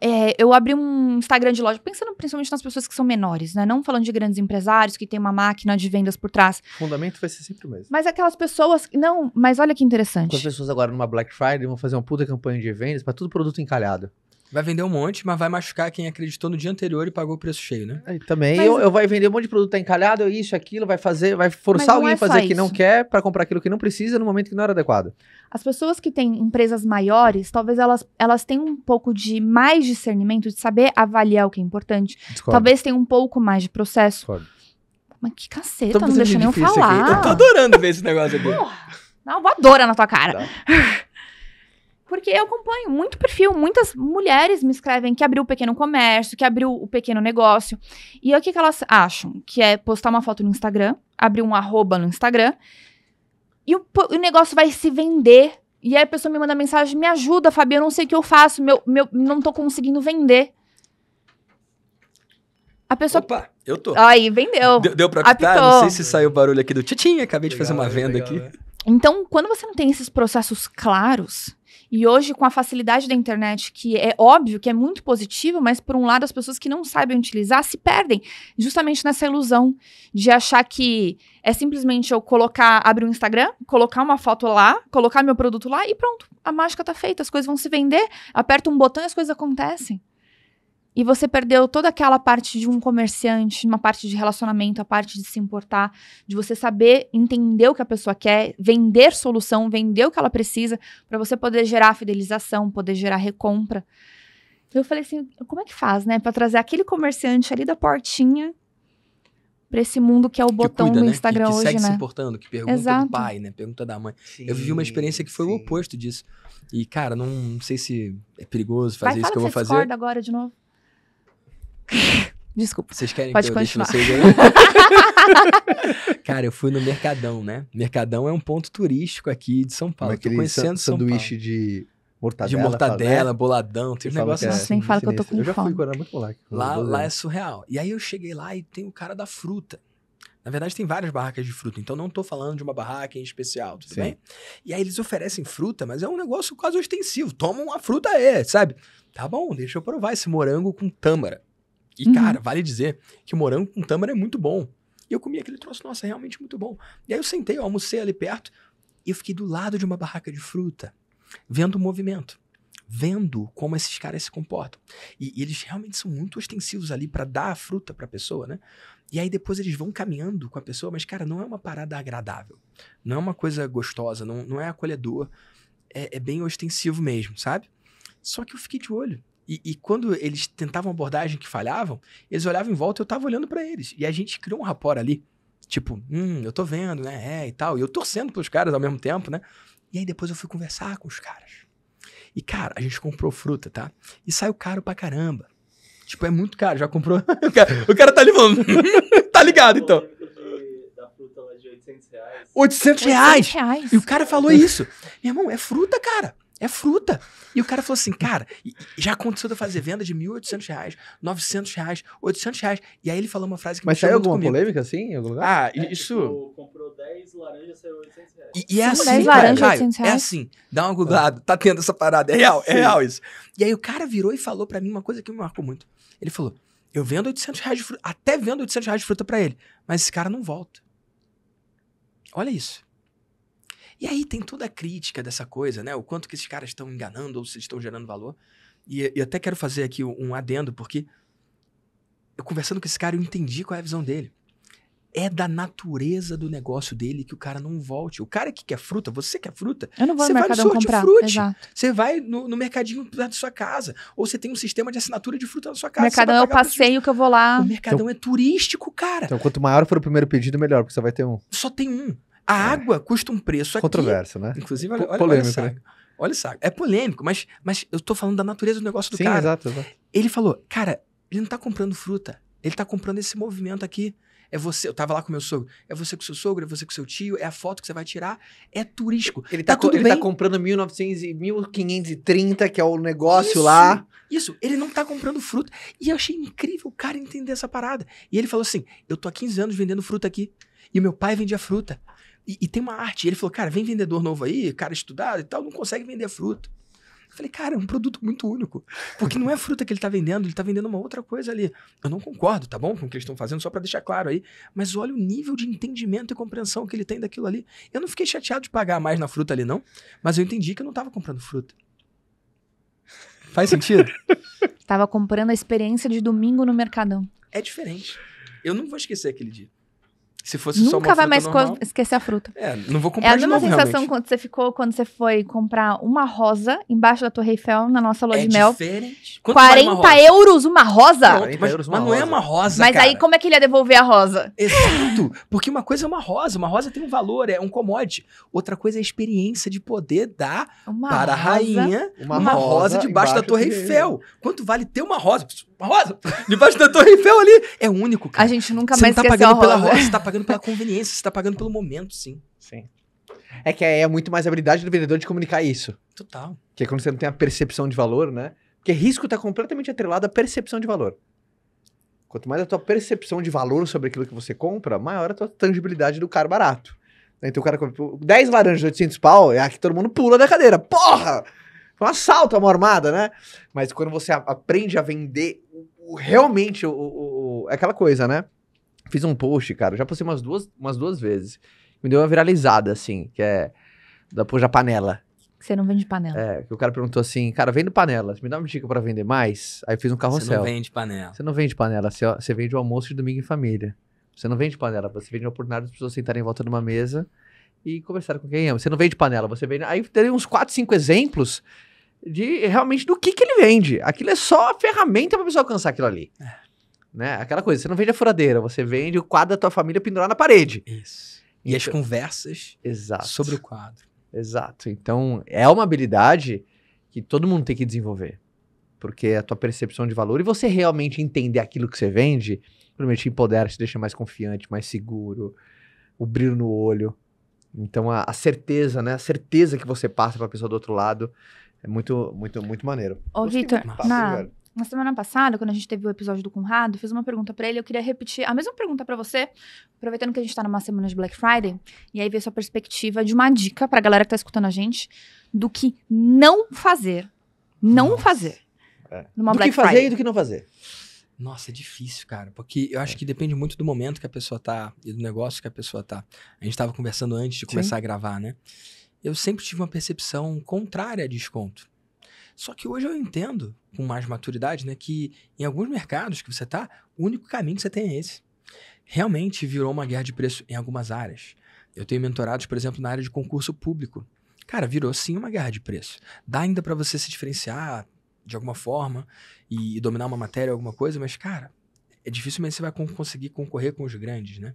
Speaker 2: É, eu abri um Instagram de loja, pensando principalmente nas pessoas que são menores, né? Não falando de grandes empresários que tem uma máquina de
Speaker 1: vendas por trás. O fundamento vai ser sempre o mesmo. Mas
Speaker 2: aquelas pessoas. Não, mas olha que interessante. As
Speaker 1: pessoas agora
Speaker 3: numa Black Friday vão fazer uma puta campanha de vendas para todo produto encalhado. Vai vender um monte, mas vai machucar quem acreditou no dia anterior e pagou o preço cheio, né?
Speaker 1: também. Mas... Eu, eu vai vender um monte de produto tá encalhado, isso, aquilo, vai fazer, vai forçar alguém é a é fazer o que não quer para comprar aquilo que não precisa no momento que não era adequado. As pessoas
Speaker 2: que têm empresas maiores, talvez elas, elas tenham um pouco de mais discernimento, de saber avaliar o que é importante. Talvez tenham um pouco mais de processo. Mas que caceta, não deixa nem eu falar. Aqui. Eu tô adorando ver esse negócio aqui. Porra, dá uma voadora na tua cara. Tá. *laughs* Porque eu acompanho muito perfil, muitas mulheres me escrevem que abriu o pequeno comércio, que abriu o pequeno negócio. E o que, que elas acham? Que é postar uma foto no Instagram, abrir um arroba no Instagram, e o, o negócio vai se vender. E aí a pessoa me manda mensagem, me ajuda, Fabi, eu não sei o que eu faço, meu, meu, não tô conseguindo vender. A pessoa. Opa, eu tô. Aí, vendeu. Deu, deu pra apitar? Apitou. Não sei se
Speaker 3: saiu o barulho aqui do titim, acabei de fazer uma venda legal, aqui. Né?
Speaker 2: Então, quando você não tem esses processos claros, e hoje, com a facilidade da internet, que é óbvio que é muito positivo, mas por um lado, as pessoas que não sabem utilizar se perdem justamente nessa ilusão de achar que é simplesmente eu colocar, abrir o um Instagram, colocar uma foto lá, colocar meu produto lá e pronto, a mágica tá feita, as coisas vão se vender, aperta um botão e as coisas acontecem e você perdeu toda aquela parte de um comerciante, uma parte de relacionamento, a parte de se importar, de você saber entender o que a pessoa quer, vender solução, vender o que ela precisa, para você poder gerar fidelização, poder gerar recompra. Eu falei assim, como é que faz, né, para trazer aquele comerciante ali da portinha para esse mundo que é o botão cuida, do Instagram né? que, que hoje, segue se né?
Speaker 3: importando, que pergunta Exato. do pai, né? Pergunta da mãe. Sim, eu vivi uma experiência que foi sim. o oposto disso. E cara, não, não sei se é perigoso fazer Vai, isso que eu vou fazer.
Speaker 2: agora de novo.
Speaker 3: *laughs* Desculpa. Vocês querem Pode que eu continuar. deixe *laughs* Cara, eu fui no Mercadão, né? Mercadão é um ponto turístico aqui de São Paulo. É tô conhecendo san sanduíche de mortadela. De mortadela, né? boladão, tem um negócio assim. Você é nem fala que eu tô com fome. Eu já fui muito Lá, lá é surreal. E aí eu cheguei lá e tem o cara da fruta. Na verdade, tem várias barracas de fruta, então não estou falando de uma barraca em especial, tudo Sim. bem? E aí eles oferecem fruta, mas é um negócio quase ostensivo. Toma uma fruta aí, sabe? Tá bom, deixa eu provar esse morango com tâmara. E, uhum. cara, vale dizer que morango com tâmara é muito bom. E eu comi aquele troço, nossa, é realmente muito bom. E aí eu sentei, eu almocei ali perto e eu fiquei do lado de uma barraca de fruta, vendo o movimento, vendo como esses caras se comportam. E, e eles realmente são muito ostensivos ali para dar a fruta para a pessoa, né? E aí depois eles vão caminhando com a pessoa, mas, cara, não é uma parada agradável. Não é uma coisa gostosa, não, não é acolhedor. É, é bem ostensivo mesmo, sabe? Só que eu fiquei de olho. E, e, quando eles tentavam abordagem que falhavam, eles olhavam em volta e eu tava olhando para eles. E a gente criou um rapor ali. Tipo, hum, eu tô vendo, né? É, e tal. E eu torcendo pros caras ao mesmo tempo, né? E aí depois eu fui conversar com os caras. E, cara, a gente comprou fruta, tá? E saiu caro pra caramba. Tipo, é muito caro, já comprou. *laughs* o, cara, o cara tá levando *laughs* tá ligado, então. 800 reais. 800 reais. 800 reais. E o cara falou isso. Meu irmão, é fruta, cara. É fruta. E o cara falou assim, cara, já aconteceu de eu fazer venda de 1.800 reais, 900 reais, 800 reais. E aí ele falou uma frase que Mas me saiu alguma comigo. polêmica assim em algum lugar? Ah, é, isso... Tipo, comprou 10 laranjas, saiu 800 reais. E, e é assim, 10 laranjas, cara, 800 é reais? é assim. Dá uma googlada, tá tendo essa parada, é real, é Sim. é real isso. E aí o cara virou e falou pra mim uma coisa que me marcou muito. Ele falou, eu vendo 800 reais de fruta, até vendo 800 reais de fruta pra ele, mas esse cara não volta. Olha isso. E aí tem toda a crítica dessa coisa, né? O quanto que esses caras estão enganando ou se estão gerando valor. E, e até quero fazer aqui um adendo, porque eu conversando com esse cara, eu entendi qual é a visão dele. É da natureza do negócio dele que o cara não volte. O cara que quer fruta, você quer fruta, eu não vou você no vai no sortifruti. Você vai no, no mercadinho da sua casa. Ou você tem um sistema de assinatura de fruta na sua casa. O mercadão é o passeio que eu vou lá. O mercadão então, é turístico, cara.
Speaker 1: Então, quanto maior for o primeiro pedido, melhor, porque você vai ter um.
Speaker 3: Só tem um. A é. água custa um preço aqui. Controverso, né? Inclusive, olha, olha, polêmico, olha essa, né? Olha é polêmico, mas, mas eu tô falando da natureza do negócio do Sim, cara. Exato, exato. Ele falou, cara, ele não tá comprando fruta, ele tá comprando esse movimento aqui. É você, eu tava lá com meu sogro. É você com seu sogro, é você com seu tio, é a foto que você vai tirar, é turístico. Ele tá, tá, ele tá comprando 1900 e 1530, que é o negócio isso, lá. Isso, ele não tá comprando fruta. E eu achei incrível o cara entender essa parada. E ele falou assim: eu tô há 15 anos vendendo fruta aqui. E o meu pai vendia fruta. E, e, tem uma arte. Ele falou, cara, vem vendedor novo aí, cara estudado e tal, não consegue vender fruta. Eu falei, cara, é um produto muito único. Porque não é fruta que ele está vendendo, ele está vendendo uma outra coisa ali. Eu não concordo, tá bom, com o que eles estão fazendo, só para deixar claro aí. Mas olha o nível de entendimento e compreensão que ele tem daquilo ali. Eu não fiquei chateado de pagar mais na fruta ali, não. Mas eu entendi que eu não estava comprando fruta. Faz sentido? *laughs*
Speaker 2: Tava comprando a experiência de domingo no Mercadão. É diferente.
Speaker 3: Eu não vou esquecer aquele dia. Se fosse Nunca só uma vai mais normal,
Speaker 2: esquecer a fruta. É, não vou comprar É a mesma novo, sensação realmente. quando você ficou quando você foi comprar uma rosa embaixo da Torre Eiffel na nossa loja é de mel.
Speaker 3: Diferente. Quanto 40 vale uma
Speaker 2: euros uma
Speaker 3: rosa? 40 mas, euros uma mas rosa. não é uma rosa. Mas cara. aí
Speaker 2: como é que ele ia devolver a rosa?
Speaker 3: Exato. Porque uma coisa é uma rosa. Uma rosa tem um valor, é um commodity. Outra coisa é a experiência de poder dar uma para rosa, a rainha uma, uma rosa, rosa debaixo da Torre Eiffel. Quanto vale ter uma rosa? Rosa, debaixo da Torre Eiffel ali. É único, cara. A gente nunca você mais não tá pagando pela rosa, você tá pagando pela conveniência, você tá pagando pelo momento, sim. Sim.
Speaker 1: É que é muito mais a habilidade do vendedor de comunicar isso. Total. Que é quando você não tem a percepção de valor, né? Porque risco tá completamente atrelado à percepção de valor. Quanto mais a tua percepção de valor sobre aquilo que você compra, maior a tua tangibilidade do cara barato. Né? Então o cara compra 10 laranjas de 800 pau, é aqui todo mundo pula da cadeira. Porra! Foi um assalto uma armada, né? Mas quando você aprende a vender realmente, o, o, o, é aquela coisa, né? Fiz um post, cara, já postei umas duas, umas duas vezes. Me deu uma viralizada, assim, que é da Poja Panela.
Speaker 2: Você não vende panela.
Speaker 1: É, que o cara perguntou assim, cara, vendo panela, me dá uma dica para vender mais? Aí eu fiz um carrossel. Você não vende panela. Você não vende panela, você, você vende o almoço de domingo em família. Você não vende panela, você vende a oportunidade das pessoas sentarem em volta de uma mesa e conversarem com quem ama. Você não vende panela, você vende... Aí terei uns 4, 5 exemplos de realmente do que, que ele vende. Aquilo é só a ferramenta para pessoa alcançar aquilo ali. É. Né? Aquela coisa, você não vende a furadeira, você vende o quadro da tua família pendurado na parede. Isso. E então, as conversas exato. sobre o quadro. Exato. Então, é uma habilidade que todo mundo tem que desenvolver. Porque é a tua percepção de valor e você realmente entender aquilo que você vende, promete empoderar, empodera, te deixa mais confiante, mais seguro, o brilho no olho. Então, a, a certeza, né? A certeza que você passa para a pessoa do outro lado é muito, muito, muito maneiro. Ô, Vitor, na,
Speaker 2: na semana passada, quando a gente teve o episódio do Conrado, fiz uma pergunta para ele. Eu queria repetir a mesma pergunta para você, aproveitando que a gente tá numa semana de Black Friday, e aí ver sua perspectiva de uma dica pra galera que tá escutando a gente do que não fazer. Não Nossa. fazer.
Speaker 3: É. Numa do Black que fazer Friday. e do que não fazer. Nossa, é difícil, cara, porque eu acho é. que depende muito do momento que a pessoa tá e do negócio que a pessoa tá. A gente tava conversando antes de começar Sim. a gravar, né? eu sempre tive uma percepção contrária a desconto. Só que hoje eu entendo, com mais maturidade, né, que em alguns mercados que você está, o único caminho que você tem é esse. Realmente virou uma guerra de preço em algumas áreas. Eu tenho mentorados, por exemplo, na área de concurso público. Cara, virou sim uma guerra de preço. Dá ainda para você se diferenciar de alguma forma e, e dominar uma matéria, alguma coisa, mas, cara, é dificilmente você vai conseguir concorrer com os grandes, né?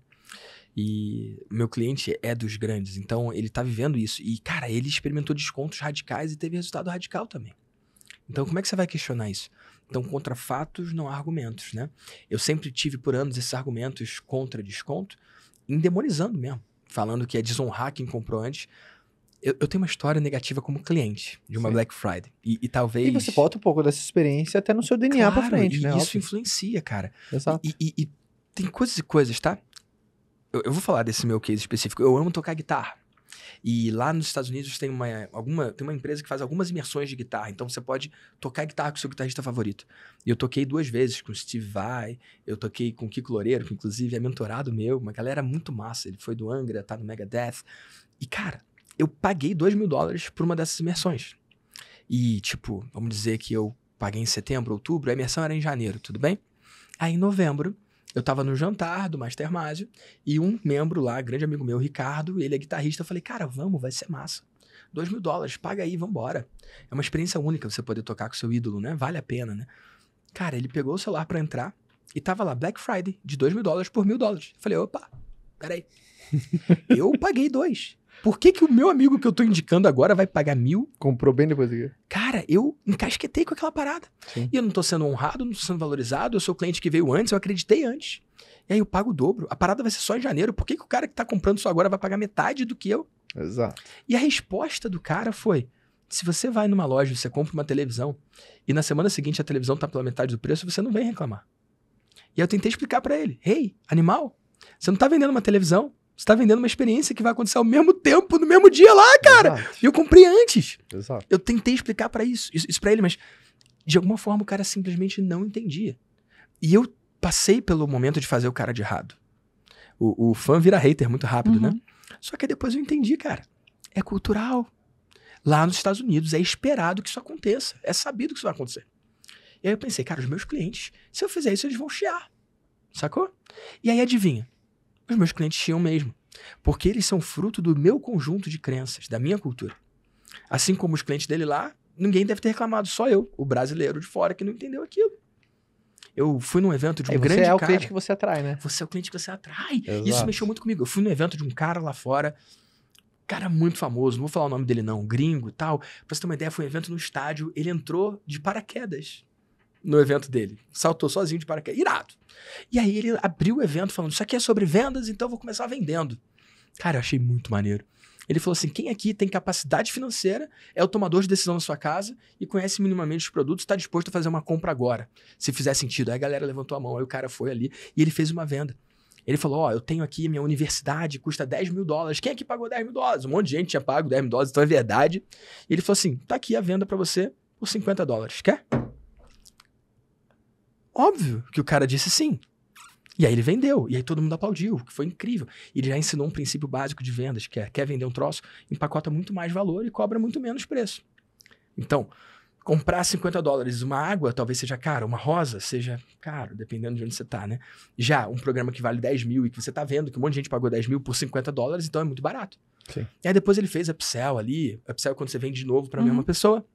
Speaker 3: E meu cliente é dos grandes, então ele tá vivendo isso. E, cara, ele experimentou descontos radicais e teve resultado radical também. Então, como é que você vai questionar isso? Então, contra fatos, não há argumentos, né? Eu sempre tive por anos esses argumentos contra desconto, endemonizando mesmo, falando que é desonrar quem comprou antes. Eu, eu tenho uma história negativa como cliente de uma Sim. Black Friday. E, e, talvez. E você bota um pouco dessa experiência até no seu DNA claro, pra frente, né? Isso Óbvio. influencia, cara. Exato. E, e, e tem coisas e coisas, tá? eu, eu, vou falar desse meu case específico. Eu amo tocar guitarra. E lá nos Estados Unidos tem uma, alguma, tem uma empresa que faz algumas imersões de guitarra. Então você pode tocar guitarra com o seu guitarrista favorito. E eu toquei duas vezes com o Steve Vai, eu toquei com o Kiko Loureiro, que inclusive é mentorado meu, uma galera muito massa. Ele foi do Angra, tá no Megadeth. E cara, eu paguei dois mil dólares por uma dessas imersões. E tipo, vamos dizer que eu paguei em setembro, outubro, a imersão era em janeiro, tudo bem? Aí em novembro eu tava no jantar do Master Másio e um membro lá, grande amigo meu, Ricardo, ele é guitarrista. Eu falei, cara, vamos, vai ser massa. Dois mil dólares, paga aí, vambora. É uma experiência única você poder tocar com seu ídolo, né? Vale a pena, né? Cara, ele pegou o celular para entrar e tava lá, Black Friday, de dois mil dólares por mil dólares. falei, opa, peraí. *laughs* eu paguei dois. Por que, que o meu amigo que eu tô indicando agora vai pagar mil? Comprou bem depois daqui. Cara, eu encasquetei com aquela parada. Sim. E eu não tô sendo honrado, não tô sendo valorizado, eu sou o cliente que veio antes, eu acreditei antes. E aí eu pago o dobro. A parada vai ser só em janeiro. Por que, que o cara que tá comprando só agora vai pagar metade do que eu? Exato. E a resposta do cara foi: se você vai numa loja, você compra uma televisão, e na semana seguinte a televisão tá pela metade do preço, você não vem reclamar. E eu tentei explicar para ele: hey, animal, você não tá vendendo uma televisão, você está vendendo uma experiência que vai acontecer ao mesmo tempo, no mesmo dia lá, cara. Exato. E eu comprei antes. Exato. Eu tentei explicar para isso, isso, isso para ele, mas de alguma forma o cara simplesmente não entendia. E eu passei pelo momento de fazer o cara de errado. O, o fã vira hater muito rápido, né? uhum. né? Só que depois eu entendi, cara. É cultural. Lá nos Estados Unidos é esperado que isso aconteça. É sabido que isso vai acontecer. E aí eu pensei, cara, os meus clientes, se eu fizer isso, eles vão chiar. Sacou? E aí adivinha? Os meus clientes tinham mesmo, porque eles são fruto do meu conjunto de crenças, da minha cultura. Assim como os clientes dele lá, ninguém deve ter reclamado, só eu, o brasileiro de fora que não entendeu aquilo. Eu fui num evento de um grande cara. Você é o cara. cliente que você atrai, né? Você é o cliente que você atrai. Exato. Isso mexeu muito comigo. Eu fui num evento de um cara lá fora, cara muito famoso, não vou falar o nome dele não, gringo e tal. Pra você ter uma ideia, foi um evento no estádio, ele entrou de paraquedas no evento dele. Saltou sozinho de paraquedas. Irado. E aí ele abriu o evento falando: Isso aqui é sobre vendas, então eu vou começar vendendo. Cara, eu achei muito maneiro. Ele falou assim: quem aqui tem capacidade financeira, é o tomador de decisão na sua casa e conhece minimamente os produtos, está disposto a fazer uma compra agora, se fizer sentido. Aí a galera levantou a mão, aí o cara foi ali e ele fez uma venda. Ele falou: Ó, oh, eu tenho aqui minha universidade, custa 10 mil dólares. Quem aqui é pagou 10 mil dólares? Um monte de gente tinha pago 10 mil dólares, então é verdade. E ele falou assim: tá aqui a venda para você por 50 dólares, quer? Óbvio que o cara disse sim. E aí ele vendeu, e aí todo mundo aplaudiu, que foi incrível. Ele já ensinou um princípio básico de vendas, que é quer vender um troço, empacota muito mais valor e cobra muito menos preço. Então, comprar 50 dólares uma água talvez seja caro, uma rosa seja caro, dependendo de onde você está, né? Já um programa que vale 10 mil e que você está vendo que um monte de gente pagou 10 mil por 50 dólares, então é muito barato. Sim. E aí depois ele fez upsell ali, upsell é quando você vende de novo para a uhum. mesma pessoa,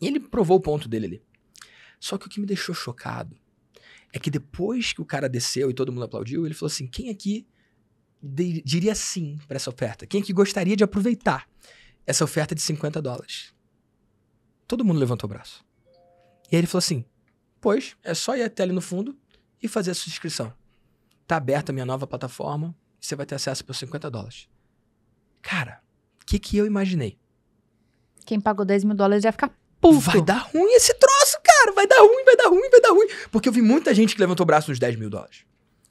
Speaker 3: e ele provou o ponto dele ali. Só que o que me deixou chocado é que depois que o cara desceu e todo mundo aplaudiu, ele falou assim: quem aqui diria sim para essa oferta? Quem aqui gostaria de aproveitar essa oferta de 50 dólares? Todo mundo levantou o braço. E aí ele falou assim: pois, é só ir até ali no fundo e fazer a sua inscrição. Tá aberta a minha nova plataforma e você vai ter acesso por 50 dólares. Cara, o que, que eu imaginei? Quem pagou 10 mil dólares ia ficar Puto. Vai dar ruim esse troço, cara. Vai dar ruim, vai dar ruim, vai dar ruim. Porque eu vi muita gente que levantou o braço nos 10 mil dólares.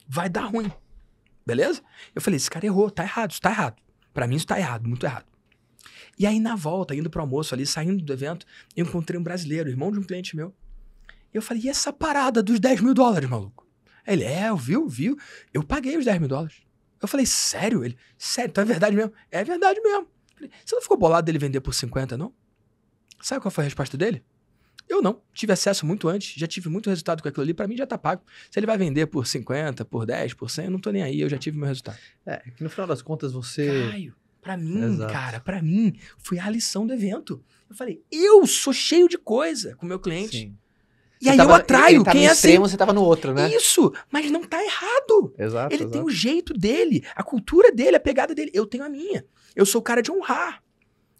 Speaker 3: Vai dar ruim. Beleza? Eu falei, esse cara errou, tá errado, isso tá errado. Pra mim isso tá errado, muito errado. E aí, na volta, indo pro almoço ali, saindo do evento, eu encontrei um brasileiro, irmão de um cliente meu. Eu falei, e essa parada dos 10 mil dólares, maluco? Ele, é, viu, viu? eu Eu paguei os 10 mil dólares. Eu falei, sério? Ele, sério, então é verdade mesmo? É verdade mesmo. Falei, Você não ficou bolado dele vender por 50, não? Sabe qual foi a resposta dele? Eu não. Tive acesso muito antes, já tive muito resultado com aquilo ali, para mim já tá pago. Se ele vai vender por 50, por 10, por 100, eu não tô nem aí, eu já tive meu resultado. É, que no final das contas você. Caio, pra mim, Exato. cara, para mim, foi a lição do evento. Eu falei, eu sou cheio de coisa com meu cliente. Sim. E você aí tava, eu atraio ele, ele tá quem no é extremo, assim. Você tava no outro, né? Isso, mas não tá errado. Exato. Ele exato. tem o jeito dele, a cultura dele, a pegada dele. Eu tenho a minha. Eu sou o cara de honrar.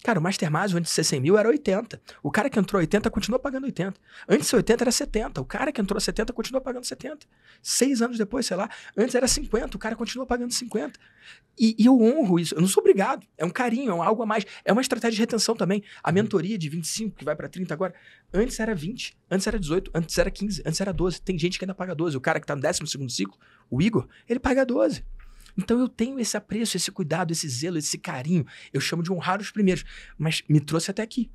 Speaker 3: Cara, o Mastermind antes de ser 100 mil era 80. O cara que entrou 80 continuou pagando 80. Antes de ser 80 era 70. O cara que entrou 70 continuou pagando 70. Seis anos depois, sei lá, antes era 50. O cara continuou pagando 50. E, e, eu honro isso. Eu não sou obrigado. É um carinho, é um algo a mais. É uma estratégia de retenção também. A uhum. mentoria de 25, que vai para 30 agora. Antes era 20, antes era 18, antes era 15, antes era 12. Tem gente que ainda paga 12. O cara que tá no 12 ciclo, o Igor, ele paga 12. Então eu tenho esse apreço, esse cuidado, esse zelo, esse carinho. Eu chamo de honrar os primeiros, mas me trouxe até aqui.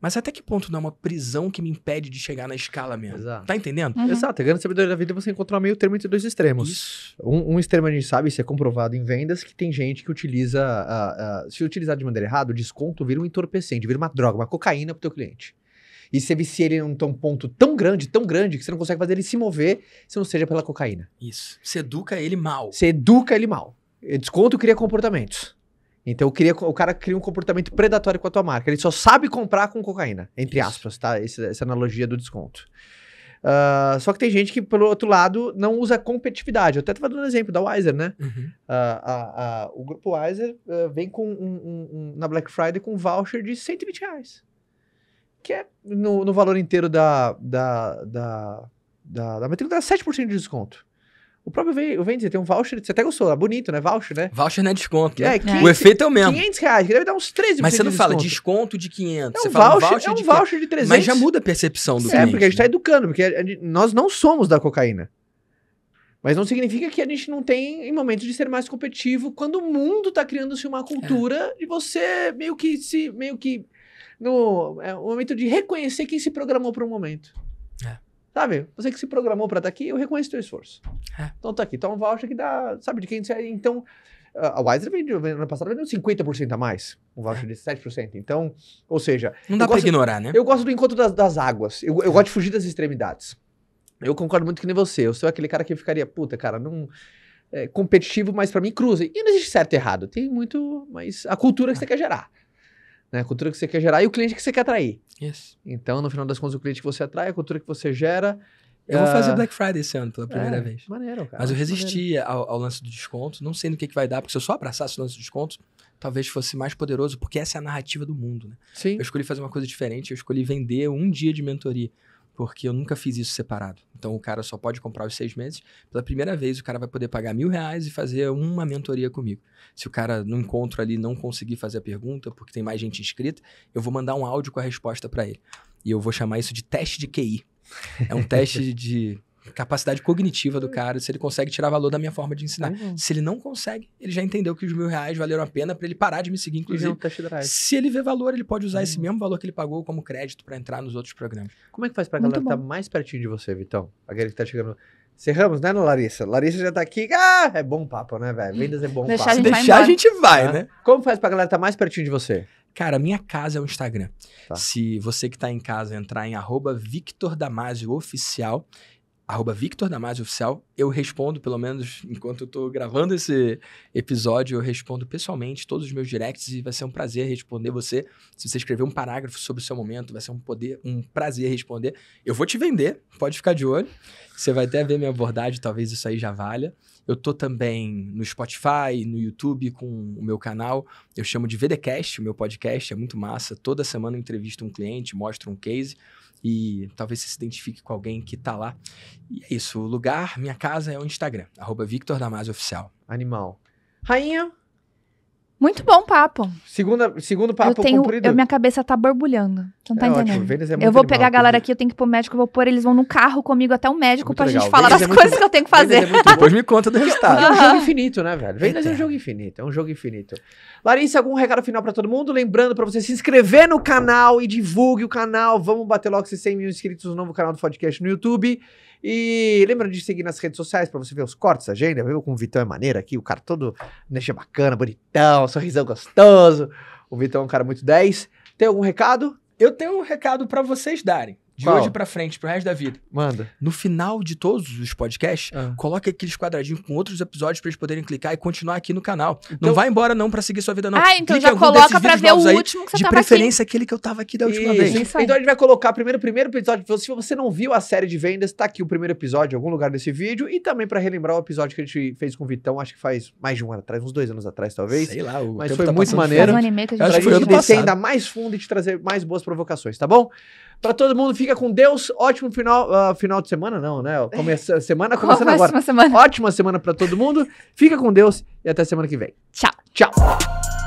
Speaker 3: Mas até que ponto não é uma prisão que me impede de chegar na escala mesmo? Exato. Tá entendendo? Uhum. Exato. A é grande sabedoria da vida é você encontrar meio termo entre dois extremos.
Speaker 1: Um, um, extremo a gente sabe, isso é comprovado em vendas, que tem gente que utiliza, uh, uh, se utilizar de maneira errada, o desconto vira um entorpecente, vira uma droga, uma cocaína pro teu cliente. E você vicia ele num tão ponto tão grande, tão grande, que você não consegue fazer ele se mover se não seja pela cocaína. Isso. Você educa ele mal. Você educa ele mal. Desconto cria comportamentos. Então cria, o cara cria um comportamento predatório com a tua marca. Ele só sabe comprar com cocaína, entre Isso. aspas, tá? Essa, essa analogia do desconto. Uh, só que tem gente que, pelo outro lado, não usa competitividade. Eu até estava dando um exemplo da Wiser, né? Uhum. Uh, o grupo Wiser uh, vem com um, um, um, na Black Friday com um voucher de 120 reais que é no, no valor inteiro da, da, da, da, da matrícula, dá 7% de desconto. O próprio vem, vem dizer, tem um voucher, você até gostou, é bonito, né? Voucher, né? Voucher não é desconto, né? 500, é, o efeito é o mesmo.
Speaker 3: 500 reais, que deve dar uns 13 Mas você não de fala
Speaker 1: desconto de 500, é um você voucher, fala voucher, é um de voucher de 300. Mas já muda a percepção do Sim, é, cliente. É, porque a gente tá né? educando, porque nós não somos da cocaína. Mas não significa que a gente não tem em momentos de ser mais competitivo, quando o mundo tá criando-se uma cultura é. de você meio que se... meio que no é, o momento de reconhecer quem se programou para um momento. É. Sabe? Você que se programou para estar tá aqui, eu reconheço teu esforço. É. Então tá aqui, Então um voucher que dá, sabe, de quem você é. Então, a Wiser vendeu, ano passado vendeu 50% a mais, um voucher de 7%. Então, ou seja. Não dá para ignorar, né? Eu gosto do encontro das, das águas. Eu, eu é. gosto de fugir das extremidades. Eu concordo muito que nem você. Eu sou aquele cara que ficaria, puta, cara, não. É, competitivo, mas para mim cruza. E não existe certo e errado. Tem muito, mas a cultura que você quer gerar né? A cultura que você quer gerar e o cliente que você quer atrair.
Speaker 3: Yes. Então, no final das contas, o cliente que você atrai, a cultura que você gera. Eu vou fazer ah, Black Friday esse ano pela é, primeira é, vez. Maneiro, cara. Mas eu resistia ao, ao, lance do desconto, não sei no que, que vai dar, porque se eu só abraçasse o lance do desconto, talvez fosse mais poderoso, porque essa é a narrativa do mundo, né? Sim. Eu escolhi fazer uma coisa diferente, eu escolhi vender um dia de mentoria porque eu nunca fiz isso separado. Então o cara só pode comprar os seis meses. Pela primeira vez, o cara vai poder pagar mil reais e fazer uma mentoria comigo. Se o cara no encontro ali não conseguir fazer a pergunta, porque tem mais gente inscrita, eu vou mandar um áudio com a resposta para ele. E eu vou chamar isso de teste de QI. É um teste de capacidade cognitiva do hum. cara, se ele consegue tirar valor da minha forma de ensinar. Uhum. Se ele não consegue, ele já entendeu que os mil reais valeram a pena para ele parar de me seguir, inclusive. Um se ele vê valor, ele pode usar uhum. esse mesmo valor que ele pagou como crédito para entrar nos outros programas. Como é que faz para galera que tá
Speaker 1: mais pertinho de você, Vitão? Aquele que tá chegando. Cerramos, né, no Larissa? Larissa já tá aqui. Ah, é bom papo, né, velho? Vendas é bom Deixar papo. A gente Deixar a gente vai, tá? né?
Speaker 3: Como faz pra galera que tá mais pertinho de você? Cara, minha casa é o Instagram. Tá. Se você que tá em casa entrar em arroba Victor Damasio Oficial arroba Victor Damasio Oficial. Eu respondo, pelo menos *laughs* enquanto eu tô gravando esse episódio, eu respondo pessoalmente todos os meus directs e vai ser um prazer responder você. Se você escrever um parágrafo sobre o seu momento, vai ser um poder, um prazer responder. Eu vou te vender, pode ficar de olho. Você vai até ver minha abordagem, talvez isso aí já valha. Eu tô também no Spotify, no YouTube com o meu canal. Eu chamo de VDcast, o meu podcast é muito massa. Toda semana eu entrevisto um cliente, mostro um case e talvez você se identifique com alguém que tá lá. E é isso, o lugar, minha casa é o Instagram, arroba Victor Damasio Oficial. Animal. Rainha,
Speaker 2: muito bom papo.
Speaker 3: Segunda, segundo papo eu tenho, comprido. Eu, minha
Speaker 2: cabeça tá borbulhando. Você não tá é entendendo. Ótimo. Vênus é muito eu vou pegar a galera aqui, eu tenho que ir pro médico, eu vou pôr, eles vão no carro comigo até o médico muito pra legal. gente falar Vênus das é coisas bom. que eu tenho que é fazer.
Speaker 1: Depois me conta do é resultado. é um jogo infinito, né, velho? Vênus é um jogo infinito, é um jogo infinito. Larissa, algum recado final pra todo mundo? Lembrando pra você se inscrever no canal e divulgue o canal. Vamos bater logo esses 100 mil inscritos no novo canal do podcast no YouTube. E lembra de seguir nas redes sociais para você ver os cortes, a agenda, viu como o Vitão é maneiro aqui, o cara todo neste bacana, bonitão, sorrisão gostoso. O Vitão é um cara muito 10. Tem algum recado? Eu
Speaker 3: tenho um recado para vocês darem de Qual? hoje para frente, pro resto da vida. Manda. No final de todos os podcasts, ah. coloca aqueles quadradinhos com outros episódios para eles poderem clicar e continuar aqui no canal. Então... Não vai embora não para seguir sua vida não. Ah, então Clique já coloca para ver o aí, último que você de De tá preferência aquele que eu tava aqui da última Isso. vez. Isso então
Speaker 1: a gente vai colocar primeiro o primeiro episódio, se você não viu a série de vendas, tá aqui o primeiro episódio em algum lugar desse vídeo e também para relembrar o episódio que a gente fez com o Vitão, acho que faz mais de um ano atrás, uns dois anos atrás talvez. Sei lá, o Mas foi tá muito maneiro. Faz um anime que a gente, foi gente ainda mais fundo e te trazer mais boas provocações, tá bom? Para todo mundo, fica com Deus. Ótimo final, uh, final de semana, não, né? Começa, semana *laughs* começando agora. Semana. Ótima semana para todo mundo. Fica com Deus e até semana que vem. Tchau. Tchau.